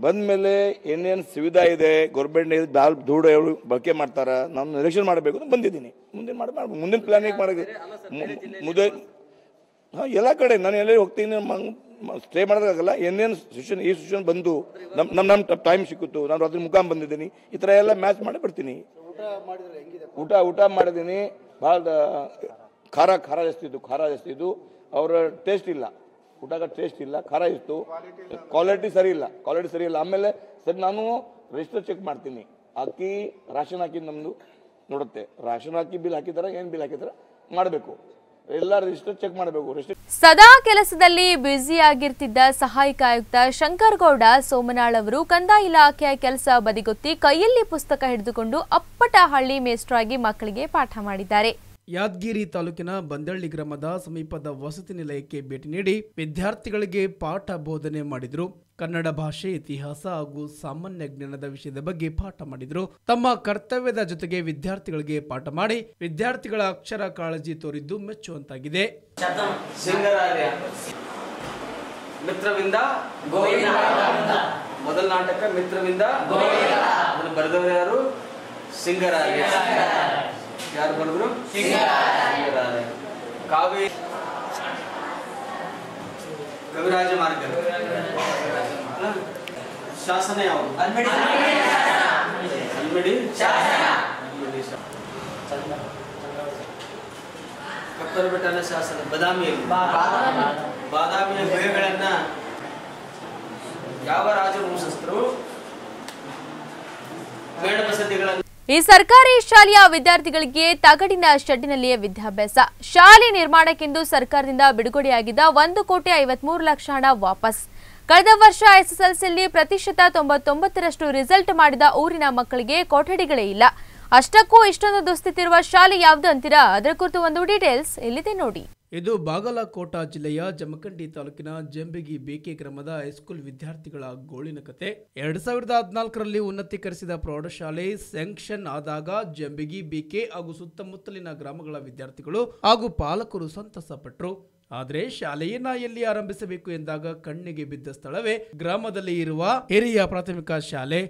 S6: ಬಂದ ಮೇಲೆ ಏನೇನು ಸುವಿಧಾ ಇದೆ ಗೌರ್ಮೆಂಟ್ ದಾಲ್ ಧೂಳು ಬಕೆ ಬಳಕೆ ಮಾಡ್ತಾರೆ ನಾನು ನಿರೀಕ್ಷಣೆ ಮಾಡಬೇಕು ಅಂತ ಬಂದಿದ್ದೀನಿ ಮುಂದಿನ ಮಾಡಿ ಮುಂದಿನ ಪ್ಲಾನಿಂಗ್ ಮಾಡಿದ್ವಿ ಮುಂದೆ ಹಾಂ ಎಲ್ಲ ಕಡೆ ನಾನು ಎಲ್ಲ ಹೋಗ್ತೀನಿ ಸ್ಟೇ ಮಾಡೋದಾಗಲ್ಲ ಏನೇನು ಸೆಷನ್ ಈ ಸೆಷನ್ ಬಂದು ನಮ್ಮ ನಮ್ಮ ನಮ್ಮ ಟೈಮ್ ಸಿಕ್ಕಿತು ನಾನು ರಾತ್ರಿ ಮುಖಾಮ್ ಬಂದಿದ್ದೀನಿ ಈ ಥರ ಎಲ್ಲ ಮ್ಯಾಚ್ ಮಾಡಿ ಬರ್ತೀನಿ ಊಟ ಊಟ ಮಾಡಿದ್ದೀನಿ ಭಾಳ ಖಾರ ಖಾರ ಜಾಸ್ತಿ ಇದ್ದು ಖಾರ ಜಾಸ್ತಿ ಇದ್ದು ಅವರ ಟೇಸ್ಟ್ ಇಲ್ಲ ಊಟದ ಟೇಸ್ಟ್ ಇಲ್ಲ ಖಾರ ಇತ್ತು ಕ್ವಾಲಿಟಿ ಸರಿ ಇಲ್ಲ ಕ್ವಾಲಿಟಿ ಸರಿ ಇಲ್ಲ ಆಮೇಲೆ ಸರಿ ನಾನು ರಿಜಿಸ್ಟರ್ ಚೆಕ್ ಮಾಡ್ತೀನಿ ಅಕ್ಕಿ ರಾಷನ್ ಹಾಕಿ ನಮ್ಮದು ನೋಡುತ್ತೆ ರಾಷನ್ ಹಾಕಿ ಬಿಲ್ ಹಾಕಿದಾರ ಏನು ಬಿಲ್ ಹಾಕಿದಾರ ಮಾಡಬೇಕು ಸದಾ
S1: ಕೆಲಸದಲ್ಲಿ ಬ್ಯುಸಿಯಾಗಿರ್ತಿದ್ದ ಸಹಾಯಕ ಆಯುಕ್ತ ಶಂಕರಗೌಡ ಗೌಡ ಸೋಮನಾಳ್ ಅವರು ಕಂದಾಯ ಇಲಾಖೆಯ ಕೆಲಸ ಬದಿಗೊತ್ತಿ ಕೈಯಲ್ಲಿ ಪುಸ್ತಕ ಹಿಡಿದುಕೊಂಡು ಅಪ್ಪಟ ಹಳ್ಳಿ ಮೇಸ್ಟ್ರಾಗಿ ಮಕ್ಕಳಿಗೆ ಪಾಠ ಮಾಡಿದ್ದಾರೆ
S2: ಯಾದಗಿರಿ ತಾಲೂಕಿನ ಬಂದಳ್ಳಿ ಗ್ರಾಮದ ಸಮೀಪದ ವಸತಿ ನಿಲಯಕ್ಕೆ ಭೇಟಿ ನೀಡಿ ವಿದ್ಯಾರ್ಥಿಗಳಿಗೆ ಪಾಠ ಬೋಧನೆ ಮಾಡಿದರು ಕನ್ನಡ ಭಾಷೆ ಇತಿಹಾಸ ಹಾಗೂ ಸಾಮಾನ್ಯ ಜ್ಞಾನದ ವಿಷಯದ ಬಗ್ಗೆ ಪಾಠ ಮಾಡಿದರು ತಮ್ಮ ಕರ್ತವ್ಯದ ಜೊತೆಗೆ ವಿದ್ಯಾರ್ಥಿಗಳಿಗೆ ಪಾಠ ಮಾಡಿ ವಿದ್ಯಾರ್ಥಿಗಳ ಅಕ್ಷರ ಕಾಳಜಿ ತೋರಿದ್ದು ಮೆಚ್ಚುವಂತಾಗಿದೆ ಮಿತ್ರವಿಂದ ಮೊದಲ ನಾಟಕ ಮಿತ್ರವಿಂದ ಯಾರು ಯಾರು ಬಂದ್ರು ಕಾವಿ
S6: ಕವಿರಾಜ ಮಾರ್ಗ
S2: ಶಾಸನ ಯಾವುದು ಅಲ್ಮಡಿ ಬೆಟ್ಟನ ಶಾಸನ ಬದಾಮಿಯಲ್ಲಿ ಬಾದಾಮಿಯ ಗುಹೆಗಳನ್ನ ಯಾವ ರಾಜವಂಶಸ್ಥರು ಬೇಡ ವಸತಿಗಳನ್ನು
S1: ಈ ಸರ್ಕಾರಿ ಶಾಲೆಯ ವಿದ್ಯಾರ್ಥಿಗಳಿಗೆ ತಗಡಿನ ಶೆಡ್ಡಿನಲ್ಲಿಯೇ ವಿದ್ಯಾಭ್ಯಾಸ ಶಾಲೆ ನಿರ್ಮಾಣಕ್ಕೆಂದು ಸರ್ಕಾರದಿಂದ ಬಿಡುಗಡೆಯಾಗಿದ್ದ ಒಂದು ಕೋಟಿ ಐವತ್ಮೂರು ಲಕ್ಷ ಹಣ ವಾಪಸ್ ಕಳೆದ ವರ್ಷ ಎಸ್ಎಸ್ಎಲ್ಸಿಯಲ್ಲಿ ಪ್ರತಿಶತ ತೊಂಬತ್ತೊಂಬತ್ತರಷ್ಟು ರಿಸಲ್ಟ್ ಮಾಡಿದ ಊರಿನ ಮಕ್ಕಳಿಗೆ ಕೊಠಡಿಗಳೇ ಇಲ್ಲ ಅಷ್ಟಕ್ಕೂ ಇಷ್ಟೊಂದು ದುಸ್ಥಿತಿರುವ ಶಾಲೆ ಯಾವುದು ಅಂತೀರಾ ಅದರ ಕುರಿತು ಒಂದು ಡೀಟೇಲ್ಸ್ ಇಲ್ಲಿದೆ ನೋಡಿ
S2: ಇದು ಬಾಗಲಕೋಟ ಜಿಲ್ಲೆಯ ಜಮಖಂಡಿ ತಾಲೂಕಿನ ಜಂಬಿಗಿ ಬೇಕೆ ಗ್ರಾಮದ ಹೈಸ್ಕೂಲ್ ವಿದ್ಯಾರ್ಥಿಗಳ ಗೋಳಿನ ಕತೆ ಎರಡ್ ಸಾವಿರದ ಹದಿನಾಲ್ಕರಲ್ಲಿ ಉನ್ನತೀಕರಿಸಿದ ಪ್ರೌಢಶಾಲೆ ಸ್ಯಾಂಕ್ಷನ್ ಆದಾಗ ಜಂಬಿಗಿ ಬೇಕೆ ಹಾಗೂ ಸುತ್ತಮುತ್ತಲಿನ ಗ್ರಾಮಗಳ ವಿದ್ಯಾರ್ಥಿಗಳು ಹಾಗೂ ಪಾಲಕರು ಸಂತಸ ಪಟ್ಟರು ಆದರೆ ಶಾಲೆಯನ್ನ ಎಲ್ಲಿ ಆರಂಭಿಸಬೇಕು ಎಂದಾಗ ಕಣ್ಣಿಗೆ ಬಿದ್ದ ಸ್ಥಳವೇ ಗ್ರಾಮದಲ್ಲಿ ಇರುವ ಹಿರಿಯ ಪ್ರಾಥಮಿಕ ಶಾಲೆ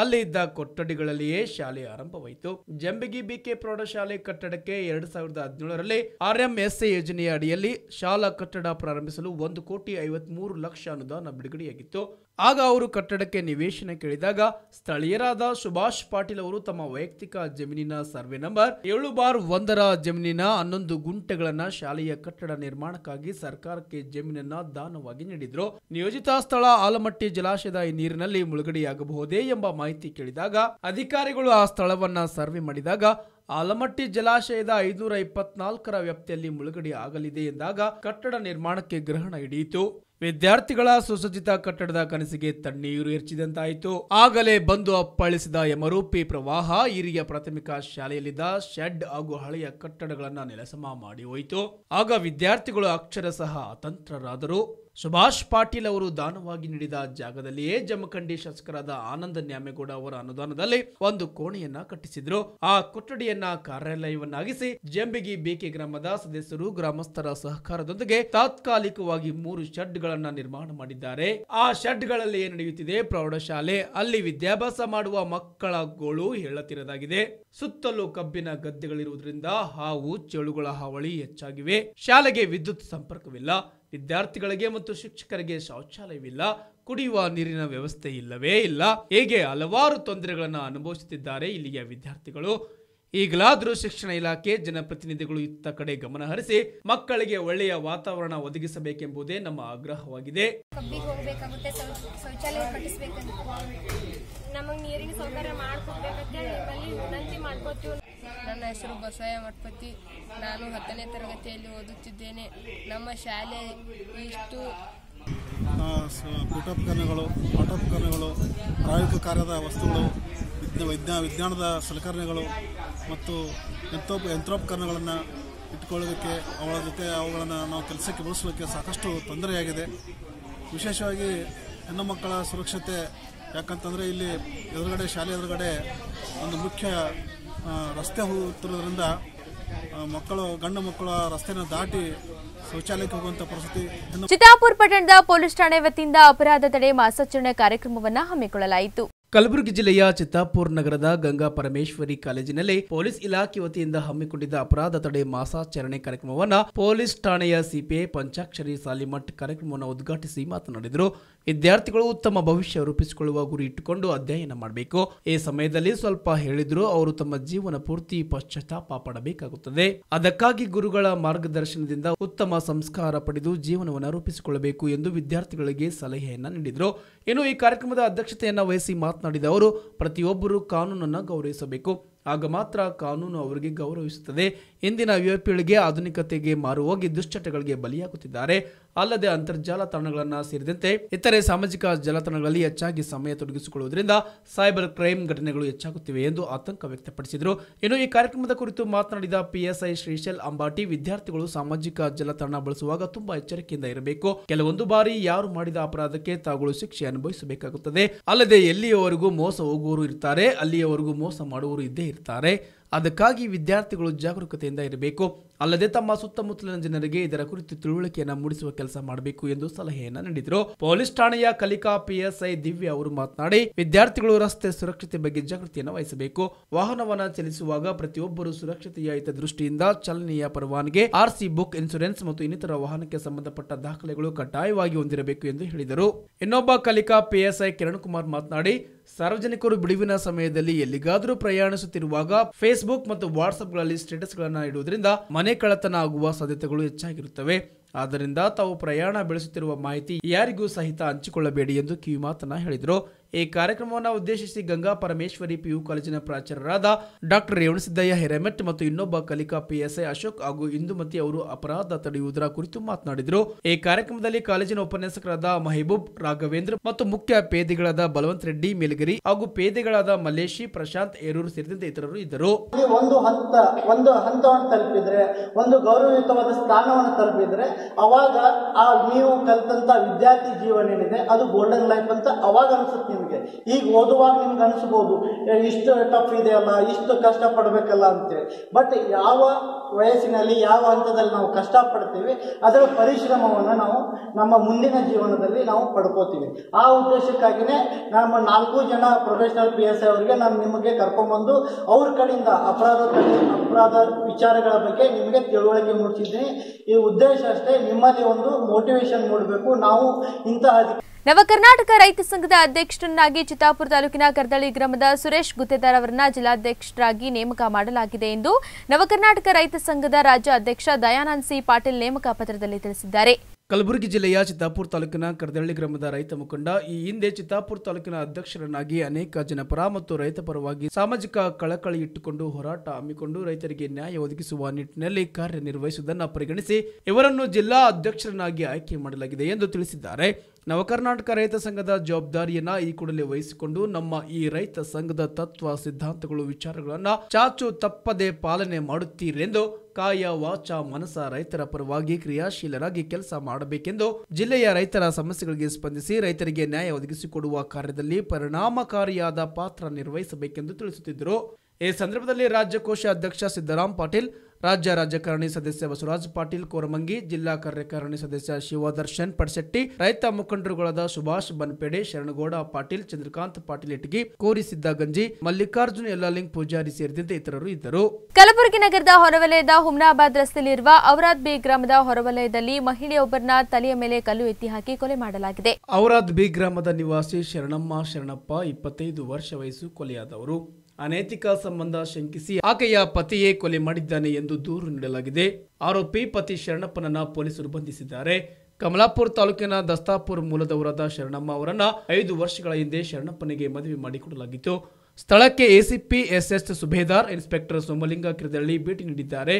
S2: ಅಲ್ಲಿ ಇದ್ದ ಕೊಠಡಿಗಳಲ್ಲಿಯೇ ಶಾಲೆ ಆರಂಭವಾಯಿತು ಜಂಬಿಗಿ ಬಿಕೆ ಪ್ರೌಢಶಾಲೆ ಕಟ್ಟಡಕ್ಕೆ ಎರಡ್ ಸಾವಿರದ ಹದಿನೇಳರಲ್ಲಿ ಆರ್ಎಂಎಸ್ಎ ಯೋಜನೆಯ ಅಡಿಯಲ್ಲಿ ಶಾಲಾ ಕಟ್ಟಡ ಪ್ರಾರಂಭಿಸಲು ಒಂದು ಕೋಟಿ ಐವತ್ಮೂರು ಲಕ್ಷ ಅನುದಾನ ಬಿಡುಗಡೆಯಾಗಿತ್ತು ಆಗ ಅವರು ಕಟ್ಟಡಕ್ಕೆ ನಿವೇಶನ ಕೇಳಿದಾಗ ಸ್ಥಳೀಯರಾದ ಸುಭಾಷ್ ಪಾಟೀಲ್ ಅವರು ತಮ್ಮ ವೈಯಕ್ತಿಕ ಜಮೀನಿನ ಸರ್ವೆ ನಂಬರ್ ಏಳು ಬಾರ್ ಒಂದರ ಜಮೀನಿನ ಹನ್ನೊಂದು ಗುಂಟೆಗಳನ್ನು ಶಾಲೆಯ ಕಟ್ಟಡ ನಿರ್ಮಾಣಕ್ಕಾಗಿ ಸರ್ಕಾರಕ್ಕೆ ಜಮೀನನ್ನ ದಾನವಾಗಿ ನೀಡಿದ್ರು ನಿಯೋಜಿತ ಸ್ಥಳ ಆಲಮಟ್ಟಿ ಜಲಾಶಯದ ಈ ನೀರಿನಲ್ಲಿ ಮುಳುಗಡೆಯಾಗಬಹುದೇ ಎಂಬ ಮಾಹಿತಿ ಕೇಳಿದಾಗ ಅಧಿಕಾರಿಗಳು ಆ ಸ್ಥಳವನ್ನ ಸರ್ವೆ ಮಾಡಿದಾಗ ಆಲಮಟ್ಟಿ ಜಲಾಶಯದ ಐದುನೂರ ಇಪ್ಪತ್ನಾಲ್ಕರ ವ್ಯಾಪ್ತಿಯಲ್ಲಿ ಮುಳುಗಡೆ ಆಗಲಿದೆ ಎಂದಾಗ ಕಟ್ಟಡ ನಿರ್ಮಾಣಕ್ಕೆ ಗ್ರಹಣ ಹಿಡಿಯಿತು ವಿದ್ಯಾರ್ಥಿಗಳ ಸುಸಜ್ಜಿತ ಕಟ್ಟಡದ ಕನಸಿಗೆ ತಣ್ಣೀರು ಎರಚಿದಂತಾಯಿತು ಆಗಲೇ ಬಂದು ಅಪ್ಪಳಿಸಿದ ಯಮರೂಪಿ ಪ್ರವಾಹ ಹಿರಿಯ ಪ್ರಾಥಮಿಕ ಶಾಲೆಯಲ್ಲಿದ್ದ ಶೆಡ್ ಹಾಗೂ ಹಳೆಯ ಕಟ್ಟಡಗಳನ್ನು ನೆಲಸಮ ಮಾಡಿ ಹೋಯಿತು ಆಗ ವಿದ್ಯಾರ್ಥಿಗಳು ಅಕ್ಷರಶಃ ಅತಂತ್ರರಾದರು ಸುಭಾಷ್ ಪಾಟೀಲ್ ಅವರು ದಾನವಾಗಿ ನೀಡಿದ ಜಾಗದಲ್ಲಿಯೇ ಜಮಖಂಡಿ ಶಾಸಕರಾದ ಆನಂದ ನ್ಯಾಮೇಗೌಡ ಅವರ ಅನುದಾನದಲ್ಲಿ ಒಂದು ಕೋಣೆಯನ್ನ ಕಟ್ಟಿಸಿದ್ರು ಆ ಕೊಠಡಿಯನ್ನ ಕಾರ್ಯಾಲಯವನ್ನಾಗಿಸಿ ಜಂಬಿಗಿ ಬೇಕೆ ಗ್ರಾಮದ ಸದಸ್ಯರು ಗ್ರಾಮಸ್ಥರ ಸಹಕಾರದೊಂದಿಗೆ ತಾತ್ಕಾಲಿಕವಾಗಿ ಮೂರು ಶೆಡ್ ಗಳನ್ನ ನಿರ್ಮಾಣ ಮಾಡಿದ್ದಾರೆ ಆ ಶೆಡ್ ಗಳಲ್ಲಿ ನಡೆಯುತ್ತಿದೆ ಪ್ರೌಢಶಾಲೆ ಅಲ್ಲಿ ವಿದ್ಯಾಭ್ಯಾಸ ಮಾಡುವ ಮಕ್ಕಳ ಗೋಳು ಹೇಳತಿರದಾಗಿದೆ ಸುತ್ತಲೂ ಕಬ್ಬಿನ ಗದ್ದೆಗಳಿರುವುದರಿಂದ ಹಾವು ಚಳುಗಳ ಹಾವಳಿ ಹೆಚ್ಚಾಗಿವೆ ಶಾಲೆಗೆ ವಿದ್ಯುತ್ ಸಂಪರ್ಕವಿಲ್ಲ ವಿದ್ಯಾರ್ಥಿಗಳಿಗೆ ಮತ್ತು ಶಿಕ್ಷಕರಿಗೆ ಶೌಚಾಲಯವಿಲ್ಲ ಕುಡಿಯುವ ನೀರಿನ ವ್ಯವಸ್ಥೆ ಇಲ್ಲವೇ ಇಲ್ಲ ಹೇಗೆ ಹಲವಾರು ತೊಂದರೆಗಳನ್ನು ಅನುಭವಿಸುತ್ತಿದ್ದಾರೆ ಇಲ್ಲಿಯ ವಿದ್ಯಾರ್ಥಿಗಳು ಈಗಲಾದರೂ ಶಿಕ್ಷಣ ಇಲಾಖೆ ಜನಪ್ರತಿನಿಧಿಗಳು ಇತ್ತ ಕಡೆ ಗಮನ ಹರಿಸಿ ಮಕ್ಕಳಿಗೆ ಒಳ್ಳೆಯ ವಾತಾವರಣ ಒದಗಿಸಬೇಕೆಂಬುದೇ ನಮ್ಮ ಆಗ್ರಹವಾಗಿದೆ
S1: ನನ್ನ ಹೆಸರು ಬಸಾಯ ಮಠಪತಿ ನಾನು ಹತ್ತನೇ ತರಗತಿಯಲ್ಲಿ ಓದುತ್ತಿದ್ದೇನೆ ನಮ್ಮ ಶಾಲೆ ಇಷ್ಟು
S3: ಪೀಠೋಪಕರಣಗಳು ಪಠೋಪಕರಣಗಳು ಪ್ರಾಯೋಗಿಕ ಕಾರ್ಯದ ವಸ್ತುಗಳು ವಿಜ್ಞಾ ವಿಜ್ಞಾನದ ಸಲಕರಣೆಗಳು ಮತ್ತು ಯಂತ್ರೋಪ ಯಂತ್ರೋಪಕರಣಗಳನ್ನು ಇಟ್ಕೊಳ್ಳೋದಕ್ಕೆ ಅವಳ ಜೊತೆ ಅವುಗಳನ್ನು ನಾವು ಕೆಲಸಕ್ಕೆ ಬಳಸೋದಕ್ಕೆ ಸಾಕಷ್ಟು ತೊಂದರೆಯಾಗಿದೆ ವಿಶೇಷವಾಗಿ ಹೆಣ್ಣು ಮಕ್ಕಳ ಸುರಕ್ಷತೆ ಯಾಕಂತಂದರೆ ಇಲ್ಲಿ ಎದುರುಗಡೆ ಶಾಲೆ ಎದುರುಗಡೆ ಒಂದು ಮುಖ್ಯ ರಸ್ತೆ ಹೋಗುತ್ತಿರೋದ್ರಿಂದ ಮಕ್ಕಳು ಗಂಡು ಮಕ್ಕಳ ರಸ್ತೆನ ದಾಟಿ ಶೌಚಾಲಯಕ್ಕೆ ಹೋಗುವಂತ ಪರಿಸ್ಥಿತಿ
S1: ಚಿತ್ತಾಪುರ ಪಟ್ಟಣದ ಪೊಲೀಸ್ ಠಾಣೆ ವತಿಯಿಂದ ಅಪರಾಧ ತಡೆ ಮಾಸಾಚರಣೆ ಕಾರ್ಯಕ್ರಮವನ್ನು ಹಮ್ಮಿಕೊಳ್ಳಲಾಯಿತು
S2: ಕಲಬುರಗಿ ಜಿಲ್ಲೆಯ ಚಿತ್ತಾಪುರ್ ನಗರದ ಗಂಗಾ ಪರಮೇಶ್ವರಿ ಕಾಲೇಜಿನಲ್ಲಿ ಪೊಲೀಸ್ ಇಲಾಖೆ ವತಿಯಿಂದ ಹಮ್ಮಿಕೊಂಡಿದ್ದ ಅಪರಾಧ ತಡೆ ಮಾಸಾಚರಣೆ ಕಾರ್ಯಕ್ರಮವನ್ನು ಪೊಲೀಸ್ ಠಾಣೆಯ ಸಿಪಿಐ ಪಂಚಾಕ್ಷರಿ ಸಾಲಿಮಠ್ ಕಾರ್ಯಕ್ರಮವನ್ನು ಉದ್ಘಾಟಿಸಿ ಮಾತನಾಡಿದರು ವಿದ್ಯಾರ್ಥಿಗಳು ಉತ್ತಮ ಭವಿಷ್ಯ ರೂಪಿಸಿಕೊಳ್ಳುವ ಗುರಿ ಇಟ್ಟುಕೊಂಡು ಅಧ್ಯಯನ ಮಾಡಬೇಕು ಈ ಸಮಯದಲ್ಲಿ ಸ್ವಲ್ಪ ಹೇಳಿದ್ರು ಅವರು ತಮ್ಮ ಜೀವನ ಪೂರ್ತಿ ಪಶ್ಚಾತ್ತಾಪ ಪಡಬೇಕಾಗುತ್ತದೆ ಅದಕ್ಕಾಗಿ ಗುರುಗಳ ಮಾರ್ಗದರ್ಶನದಿಂದ ಉತ್ತಮ ಸಂಸ್ಕಾರ ಪಡೆದು ಜೀವನವನ್ನು ರೂಪಿಸಿಕೊಳ್ಳಬೇಕು ಎಂದು ವಿದ್ಯಾರ್ಥಿಗಳಿಗೆ ಸಲಹೆಯನ್ನ ನೀಡಿದರು ಇನ್ನು ಈ ಕಾರ್ಯಕ್ರಮದ ಅಧ್ಯಕ್ಷತೆಯನ್ನು ವಹಿಸಿ ಮಾತನಾಡಿದ ಅವರು ಪ್ರತಿಯೊಬ್ಬರು ಕಾನೂನನ್ನು ಗೌರವಿಸಬೇಕು ಆಗ ಮಾತ್ರ ಕಾನೂನು ಅವರಿಗೆ ಗೌರವಿಸುತ್ತದೆ ಇಂದಿನ ಯುವ ಪೀಳಿಗೆ ಆಧುನಿಕತೆಗೆ ಮಾರು ಹೋಗಿ ದುಶ್ಚಟಗಳಿಗೆ ಬಲಿಯಾಗುತ್ತಿದ್ದಾರೆ ಅಲ್ಲದೆ ಅಂತರ್ಜಾಲ ತಾಣಗಳನ್ನು ಸೇರಿದಂತೆ ಇತರೆ ಸಾಮಾಜಿಕ ಜಾಲತಾಣಗಳಲ್ಲಿ ಹೆಚ್ಚಾಗಿ ಸಮಯ ತೊಡಗಿಸಿಕೊಳ್ಳುವುದರಿಂದ ಸೈಬರ್ ಕ್ರೈಮ್ ಘಟನೆಗಳು ಹೆಚ್ಚಾಗುತ್ತಿವೆ ಎಂದು ಆತಂಕ ವ್ಯಕ್ತಪಡಿಸಿದರು ಇನ್ನು ಈ ಕಾರ್ಯಕ್ರಮದ ಕುರಿತು ಮಾತನಾಡಿದ ಪಿಎಸ್ಐ ಶ್ರೀಶೈಲ್ ಅಂಬಾಟಿ ವಿದ್ಯಾರ್ಥಿಗಳು ಸಾಮಾಜಿಕ ಜಾಲತಾಣ ಬಳಸುವಾಗ ತುಂಬಾ ಎಚ್ಚರಿಕೆಯಿಂದ ಇರಬೇಕು ಕೆಲವೊಂದು ಬಾರಿ ಯಾರು ಮಾಡಿದ ಅಪರಾಧಕ್ಕೆ ತಾವುಗಳು ಶಿಕ್ಷೆ ಅನುಭವಿಸಬೇಕಾಗುತ್ತದೆ ಅಲ್ಲದೆ ಎಲ್ಲಿಯವರೆಗೂ ಮೋಸ ಹೋಗುವವರು ಇರ್ತಾರೆ ಅಲ್ಲಿಯವರೆಗೂ ಮೋಸ ಮಾಡುವವರು ಇದ್ದೇ ಇರ್ತಾರೆ ಅದಕ್ಕಾಗಿ ವಿದ್ಯಾರ್ಥಿಗಳು ಜಾಗರೂಕತೆಯಿಂದ ಇರಬೇಕು ಅಲ್ಲದೆ ತಮ್ಮ ಸುತ್ತಮುತ್ತಲಿನ ಜನರಿಗೆ ಇದರ ಕುರಿತು ತಿಳುವಳಿಕೆಯನ್ನು ಮೂಡಿಸುವ ಕೆಲಸ ಮಾಡಬೇಕು ಎಂದು ಸಲಹೆಯನ್ನು ನೀಡಿದರು ಪೊಲೀಸ್ ಠಾಣೆಯ ಕಲಿಕಾ ಪಿಎಸ್ಐ ದಿವ್ಯ ಅವರು ಮಾತನಾಡಿ ವಿದ್ಯಾರ್ಥಿಗಳು ರಸ್ತೆ ಸುರಕ್ಷತೆ ಬಗ್ಗೆ ಜಾಗೃತಿಯನ್ನು ವಹಿಸಬೇಕು ವಾಹನವನ್ನು ಚಲಿಸುವಾಗ ಪ್ರತಿಯೊಬ್ಬರು ಸುರಕ್ಷತೆಯ ದೃಷ್ಟಿಯಿಂದ ಚಲನೆಯ ಪರವಾನಗಿ ಆರ್ಸಿ ಬುಕ್ ಇನ್ಸೂರೆನ್ಸ್ ಮತ್ತು ಇನ್ನಿತರ ವಾಹನಕ್ಕೆ ಸಂಬಂಧಪಟ್ಟ ದಾಖಲೆಗಳು ಕಡ್ಡಾಯವಾಗಿ ಹೊಂದಿರಬೇಕು ಎಂದು ಹೇಳಿದರು ಇನ್ನೊಬ್ಬ ಕಲಿಕಾ ಪಿಎಸ್ಐ ಕಿರಣ್ ಕುಮಾರ್ ಮಾತನಾಡಿ ಸಾರ್ವಜನಿಕರು ಬಿಡುವಿನ ಸಮಯದಲ್ಲಿ ಎಲ್ಲಿಗಾದರೂ ಪ್ರಯಾಣಿಸುತ್ತಿರುವಾಗ ಫೇಸ್ಬುಕ್ ಮತ್ತು ವಾಟ್ಸ್ಆಪ್ಗಳಲ್ಲಿ ಸ್ಟೇಟಸ್ಗಳನ್ನು ಇಡುವುದರಿಂದ ಮನೆ ಕಳ್ಳತನ ಆಗುವ ಸಾಧ್ಯತೆಗಳು ಹೆಚ್ಚಾಗಿರುತ್ತವೆ ಆದ್ದರಿಂದ ತಾವು ಪ್ರಯಾಣ ಬೆಳೆಸುತ್ತಿರುವ ಮಾಹಿತಿ ಯಾರಿಗೂ ಸಹಿತ ಹಂಚಿಕೊಳ್ಳಬೇಡಿ ಎಂದು ಕಿವಿಮಾತನ ಹೇಳಿದರು ಈ ಕಾರ್ಯಕ್ರಮವನ್ನು ಉದ್ದೇಶಿಸಿ ಗಂಗಾ ಪರಮೇಶ್ವರಿ ಪಿಯು ಕಾಲೇಜಿನ ಪ್ರಾಚಾರ್ಯರಾದ ಡಾಕ್ಟರ್ ರೇವಣಸಿದ್ದಯ್ಯ ಹೆರೆಮಠ್ ಮತ್ತು ಇನ್ನೊಬ್ಬ ಕಲಿಕಾ ಪಿಎಸ್ಐ ಅಶೋಕ್ ಹಾಗೂ ಇಂದುಮತಿ ಅವರು ಅಪರಾಧ ತಡೆಯುವುದರ ಕುರಿತು ಮಾತನಾಡಿದರು ಈ ಕಾರ್ಯಕ್ರಮದಲ್ಲಿ ಕಾಲೇಜಿನ ಉಪನ್ಯಾಸಕರಾದ ಮಹಬೂಬ್ ರಾಘವೇಂದ್ರ ಮತ್ತು ಮುಖ್ಯ ಪೇದೆಗಳಾದ ಬಲವಂತ್ ರೆಡ್ಡಿ ಮೇಲ್ಗಿರಿ ಹಾಗೂ ಪೇದೆಗಳಾದ ಮಲ್ಲೇಶಿ ಪ್ರಶಾಂತ್ ಏರೂರು ಸೇರಿದಂತೆ ಇತರರು ಇದ್ದರು ಒಂದು ಹಂತ ಒಂದು ಹಂತವನ್ನು ತಲುಪಿದ್ರೆ ಒಂದು ಗೌರವಯುತವಾದ ಸ್ಥಾನವನ್ನು ತಲುಪಿದ್ರೆ ಅವಾಗ ಆ ನೀವು ಕಲ್ತಂತ ವಿದ್ಯಾರ್ಥಿ ಜೀವನ ಏನಿದೆ ಅದು ಗೋಲ್ಡನ್ ಲೈಫ್ ಅಂತ ಅವಾಗ ಅನ್ಸುತ್ತೆ ನಿಮಗೆ ಈಗ ಓದುವಾಗ ನಿಮ್ಗೆ ಅನಿಸ್ಬೋದು ಇಷ್ಟು ಟಫ್ ಇದೆ ಅಲ್ಲ ಇಷ್ಟು ಪಡ್ಬೇಕಲ್ಲ ಅಂತೇಳಿ ಬಟ್ ಯಾವ ವಯಸ್ಸಿನಲ್ಲಿ ಯಾವ ಹಂತದಲ್ಲಿ ನಾವು ಕಷ್ಟ ಪಡ್ತೀವಿ ಅದರ ಪರಿಶ್ರಮವನ್ನು ನಾವು ನಮ್ಮ ಮುಂದಿನ ಜೀವನದಲ್ಲಿ ನಾವು ಪಡ್ಕೋತೀವಿ ಆ ಉದ್ದೇಶಕ್ಕಾಗಿನೇ ನಮ್ಮ ನಾಲ್ಕು ಜನ ಪ್ರೊಫೆಷನಲ್ ಪಿ ಎಸ್ ಐ ಅವರಿಗೆ ನಾನು ನಿಮಗೆ ಕರ್ಕೊಂಡ್ಬಂದು ಅವ್ರ ಕಡೆಯಿಂದ ಅಪರಾಧ ಅಪರಾಧ ವಿಚಾರಗಳ ಬಗ್ಗೆ ನಿಮಗೆ ತಿಳುವಳಿಕೆ ಮೂಡಿಸಿದ್ದೀನಿ ಈ ಉದ್ದೇಶ ಅಷ್ಟೇ ನಿಮ್ಮಲ್ಲಿ ಒಂದು ಮೋಟಿವೇಶನ್ ಮೂಡಬೇಕು ನಾವು ಇಂತಹ
S3: ನವ ಕರ್ನಾಟಕ
S1: ರೈತ ಸಂಘದ ಅಧ್ಯಕ್ಷರನ್ನಾಗಿ ಚಿತ್ತಾಪುರ ತಾಲೂಕಿನ ಕರ್ದಳಿ ಗ್ರಾಮದ ಸುರೇಶ್ ಗುತ್ತೇದಾರ್ ಅವರನ್ನ ಜಿಲ್ಲಾಧ್ಯಕ್ಷರಾಗಿ ನೇಮಕ ಮಾಡಲಾಗಿದೆ ಎಂದು ನವಕರ್ನಾಟಕ ರೈತ ಸಂಘದ ರಾಜ್ಯ ಅಧ್ಯಕ್ಷ ದಯಾನಂದ್ ಸಿ ಪಾಟೀಲ್ ನೇಮಕ ಪತ್ರದಲ್ಲಿ ತಿಳಿಸಿದ್ದಾರೆ
S2: ಕಲಬುರಗಿ ಜಿಲ್ಲೆಯ ಚಿತ್ತಾಪುರ ತಾಲೂಕಿನ ಕರ್ದಳ್ಳಿ ಗ್ರಾಮದ ರೈತ ಮುಖಂಡ ಈ ಹಿಂದೆ ಚಿತ್ತಾಪುರ ತಾಲೂಕಿನ ಅಧ್ಯಕ್ಷರನ್ನಾಗಿ ಅನೇಕ ಜನಪರ ಮತ್ತು ರೈತ ಪರವಾಗಿ ಸಾಮಾಜಿಕ ಕಳಕಳಿ ಇಟ್ಟುಕೊಂಡು ಹೋರಾಟ ಹಮ್ಮಿಕೊಂಡು ರೈತರಿಗೆ ನ್ಯಾಯ ಒದಗಿಸುವ ನಿಟ್ಟಿನಲ್ಲಿ ಕಾರ್ಯನಿರ್ವಹಿಸುವುದನ್ನು ಪರಿಗಣಿಸಿ ಇವರನ್ನು ಜಿಲ್ಲಾ ಅಧ್ಯಕ್ಷರನ್ನಾಗಿ ಆಯ್ಕೆ ಮಾಡಲಾಗಿದೆ ಎಂದು ತಿಳಿಸಿದ್ದಾರೆ ನವಕರ್ನಾಟಕ ರೈತ ಸಂಘದ ಜವಾಬ್ದಾರಿಯನ್ನ ಈ ಕೂಡಲೇ ವಹಿಸಿಕೊಂಡು ನಮ್ಮ ಈ ರೈತ ಸಂಘದ ತತ್ವ ಸಿದ್ಧಾಂತಗಳು ವಿಚಾರಗಳನ್ನ ಚಾಚು ತಪ್ಪದೆ ಪಾಲನೆ ಮಾಡುತ್ತೀರೆಂದು ಕಾಯ ವಾಚ ಮನಸ ರೈತರ ಪರವಾಗಿ ಕ್ರಿಯಾಶೀಲರಾಗಿ ಕೆಲಸ ಮಾಡಬೇಕೆಂದು ಜಿಲ್ಲೆಯ ರೈತರ ಸಮಸ್ಯೆಗಳಿಗೆ ಸ್ಪಂದಿಸಿ ರೈತರಿಗೆ ನ್ಯಾಯ ಒದಗಿಸಿಕೊಡುವ ಕಾರ್ಯದಲ್ಲಿ ಪರಿಣಾಮಕಾರಿಯಾದ ಪಾತ್ರ ನಿರ್ವಹಿಸಬೇಕೆಂದು ತಿಳಿಸುತ್ತಿದ್ದರು ಈ ಸಂದರ್ಭದಲ್ಲಿ ರಾಜ್ಯ ಕೋಶ ಅಧ್ಯಕ್ಷ ಸಿದ್ದರಾಮ್ ಪಾಟೀಲ್ ರಾಜ್ಯ ರಾಜಕಾರಣಿ ಸದಸ್ಯ ಬಸವರಾಜ್ ಪಾಟೀಲ್ ಕೋರಮಂಗಿ ಜಿಲ್ಲಾ ಕಾರ್ಯಕಾರಿಣಿ ಸದಸ್ಯ ಶಿವದರ್ಶನ್ ಪಡಶೆಟ್ಟಿ ರೈತ ಮುಖಂಡರುಗಳಾದ ಸುಭಾಷ್ ಬನ್ಪೇಡೆ ಶರಣಗೌಡ ಪಾಟೀಲ್ ಚಂದ್ರಕಾಂತ್ ಪಾಟೀಲ್ ಇಟಗಿ ಕೋರಿಸಿದ್ದ ಗಂಜಿ ಮಲ್ಲಿಕಾರ್ಜುನ್ ಯಲ್ಲಾಲಿಂಗ್ ಪೂಜಾರಿ ಸೇರಿದಂತೆ ಇತರರು ಇದ್ದರು
S1: ಕಲಬುರಗಿ ನಗರದ ಹೊರವಲಯದ ಹುಮ್ನಾಬಾದ್ ರಸ್ತೆಯಲ್ಲಿರುವ ಔರಾದ್ ಬಿ ಗ್ರಾಮದ ಹೊರವಲಯದಲ್ಲಿ ಮಹಿಳೆಯೊಬ್ಬರನ್ನ ತಲೆಯ ಮೇಲೆ ಕಲ್ಲು ಎತ್ತಿ ಹಾಕಿ ಕೊಲೆ ಮಾಡಲಾಗಿದೆ
S2: ಔರಾದ್ ಬಿ ಗ್ರಾಮದ ನಿವಾಸಿ ಶರಣಮ್ಮ ಶರಣಪ್ಪ ಇಪ್ಪತ್ತೈದು ವರ್ಷ ವಯಸ್ಸು ಕೊಲೆಯಾದವರು ಅನೈತಿಕ ಸಂಬಂಧ ಶಂಕಿಸಿ ಆಕೆಯ ಪತಿಯೇ ಕೊಲೆ ಮಾಡಿದ್ದಾನೆ ಎಂದು ದೂರು ನೀಡಲಾಗಿದೆ ಆರೋಪಿ ಪತಿ ಶರಣಪ್ಪನನ್ನ ಪೊಲೀಸರು ಬಂಧಿಸಿದ್ದಾರೆ ಕಮಲಾಪುರ ತಾಲೂಕಿನ ದಸ್ತಾಪುರ್ ಮೂಲದವರಾದ ಶರಣಮ್ಮ ಅವರನ್ನ ಐದು ವರ್ಷಗಳ ಹಿಂದೆ ಶರಣಪ್ಪನಿಗೆ ಮದುವೆ ಮಾಡಿಕೊಡಲಾಗಿತ್ತು ಸ್ಥಳಕ್ಕೆ ACP SS Subedar inspector Somalinga Kiradalli ಭೇಟಿ ನೀಡಿದ್ದಾರೆ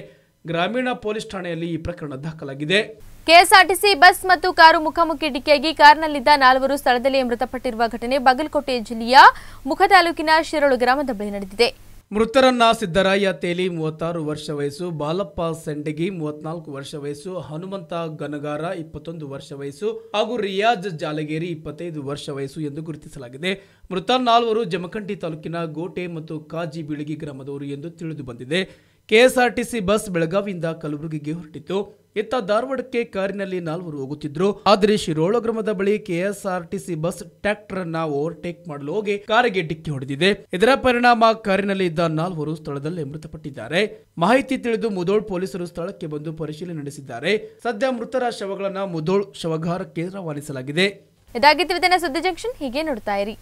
S2: ಗ್ರಾಮೀಣ ಪೊಲೀಸ್ ಠಾಣೆಯಲ್ಲಿ ಈ ಪ್ರಕರಣ ದಾಖಲಾಗಿದೆ
S1: ಕೆಎಸ್ಆರ್ಟಿಸಿ ಬಸ್ ಮತ್ತು ಕಾರು ಮುಖಾಮುಖಿ ಡಿಕ್ಕಿಯಾಗಿ ಕಾರ್ನಲ್ಲಿದ್ದ ನಾಲ್ವರು ಸ್ಥಳದಲ್ಲಿ ಮೃತಪಟ್ಟಿರುವ ಘಟನೆ ಬಾಗಲಕೋಟೆ ಜಿಲ್ಲೆಯ ಮುಖ ತಾಲೂಕಿನ ಶಿರಳು ಗ್ರಾಮದ ಬಳಿ ನಡೆದಿದೆ
S2: ಮೃತರನ್ನ ಸಿದ್ದರಾಯ ತೇಲಿ ಮೂವತ್ತಾರು ವರ್ಷ ವಯಸ್ಸು ಬಾಲಪ್ಪ ಸೆಂಡಗಿ ಮೂವತ್ನಾಲ್ಕು ವರ್ಷ ವಯಸ್ಸು ಹನುಮಂತ ಗನಗಾರ ಇಪ್ಪತ್ತೊಂದು ವರ್ಷ ವಯಸ್ಸು ಹಾಗೂ ರಿಯಾಜ್ ಜಾಲಗೇರಿ ಇಪ್ಪತ್ತೈದು ವರ್ಷ ವಯಸ್ಸು ಎಂದು ಗುರುತಿಸಲಾಗಿದೆ ಮೃತ ನಾಲ್ವರು ಜಮಖಂಡಿ ತಾಲೂಕಿನ ಗೋಟೆ ಮತ್ತು ಕಾಜಿ ಗ್ರಾಮದವರು ಎಂದು ತಿಳಿದು ಬಂದಿದೆ ಕೆಎಸ್ಆರ್ಟಿಸಿ ಬಸ್ ಬೆಳಗಾವಿಯಿಂದ ಕಲಬುರಗಿಗೆ ಹೊರಟಿತ್ತು ಇತ್ತ ಧಾರವಾಡಕ್ಕೆ ಕಾರಿನಲ್ಲಿ ನಾಲ್ವರು ಹೋಗುತ್ತಿದ್ರು ಆದರೆ ಶಿರೋಳ ಗ್ರಾಮದ ಬಳಿ ಕೆಎಸ್ಆರ್ಟಿಸಿ ಬಸ್ ಟ್ರ್ಯಾಕ್ಟರ್ ಅನ್ನ ಓವರ್ಟೇಕ್ ಮಾಡಲು ಹೋಗಿ ಕಾರಿಗೆ ಡಿಕ್ಕಿ ಹೊಡೆದಿದೆ ಇದರ ಪರಿಣಾಮ ಕಾರಿನಲ್ಲಿ ಇದ್ದ ನಾಲ್ವರು ಸ್ಥಳದಲ್ಲೇ ಮೃತಪಟ್ಟಿದ್ದಾರೆ ಮಾಹಿತಿ ತಿಳಿದು ಮುಧೋಳ್ ಪೊಲೀಸರು ಸ್ಥಳಕ್ಕೆ ಬಂದು ಪರಿಶೀಲನೆ ನಡೆಸಿದ್ದಾರೆ ಸದ್ಯ ಮೃತರ ಶವಗಳನ್ನ ಮುದೋಳ್ ಶವಗಾರಕ್ಕೆ ರವಾನಿಸಲಾಗಿದೆ
S1: ಇದಾಗಿತ್ತು ಸುದ್ದಿ ಜಂಕ್ಷನ್ ಹೀಗೆ ನೋಡ್ತಾ ಇರಿ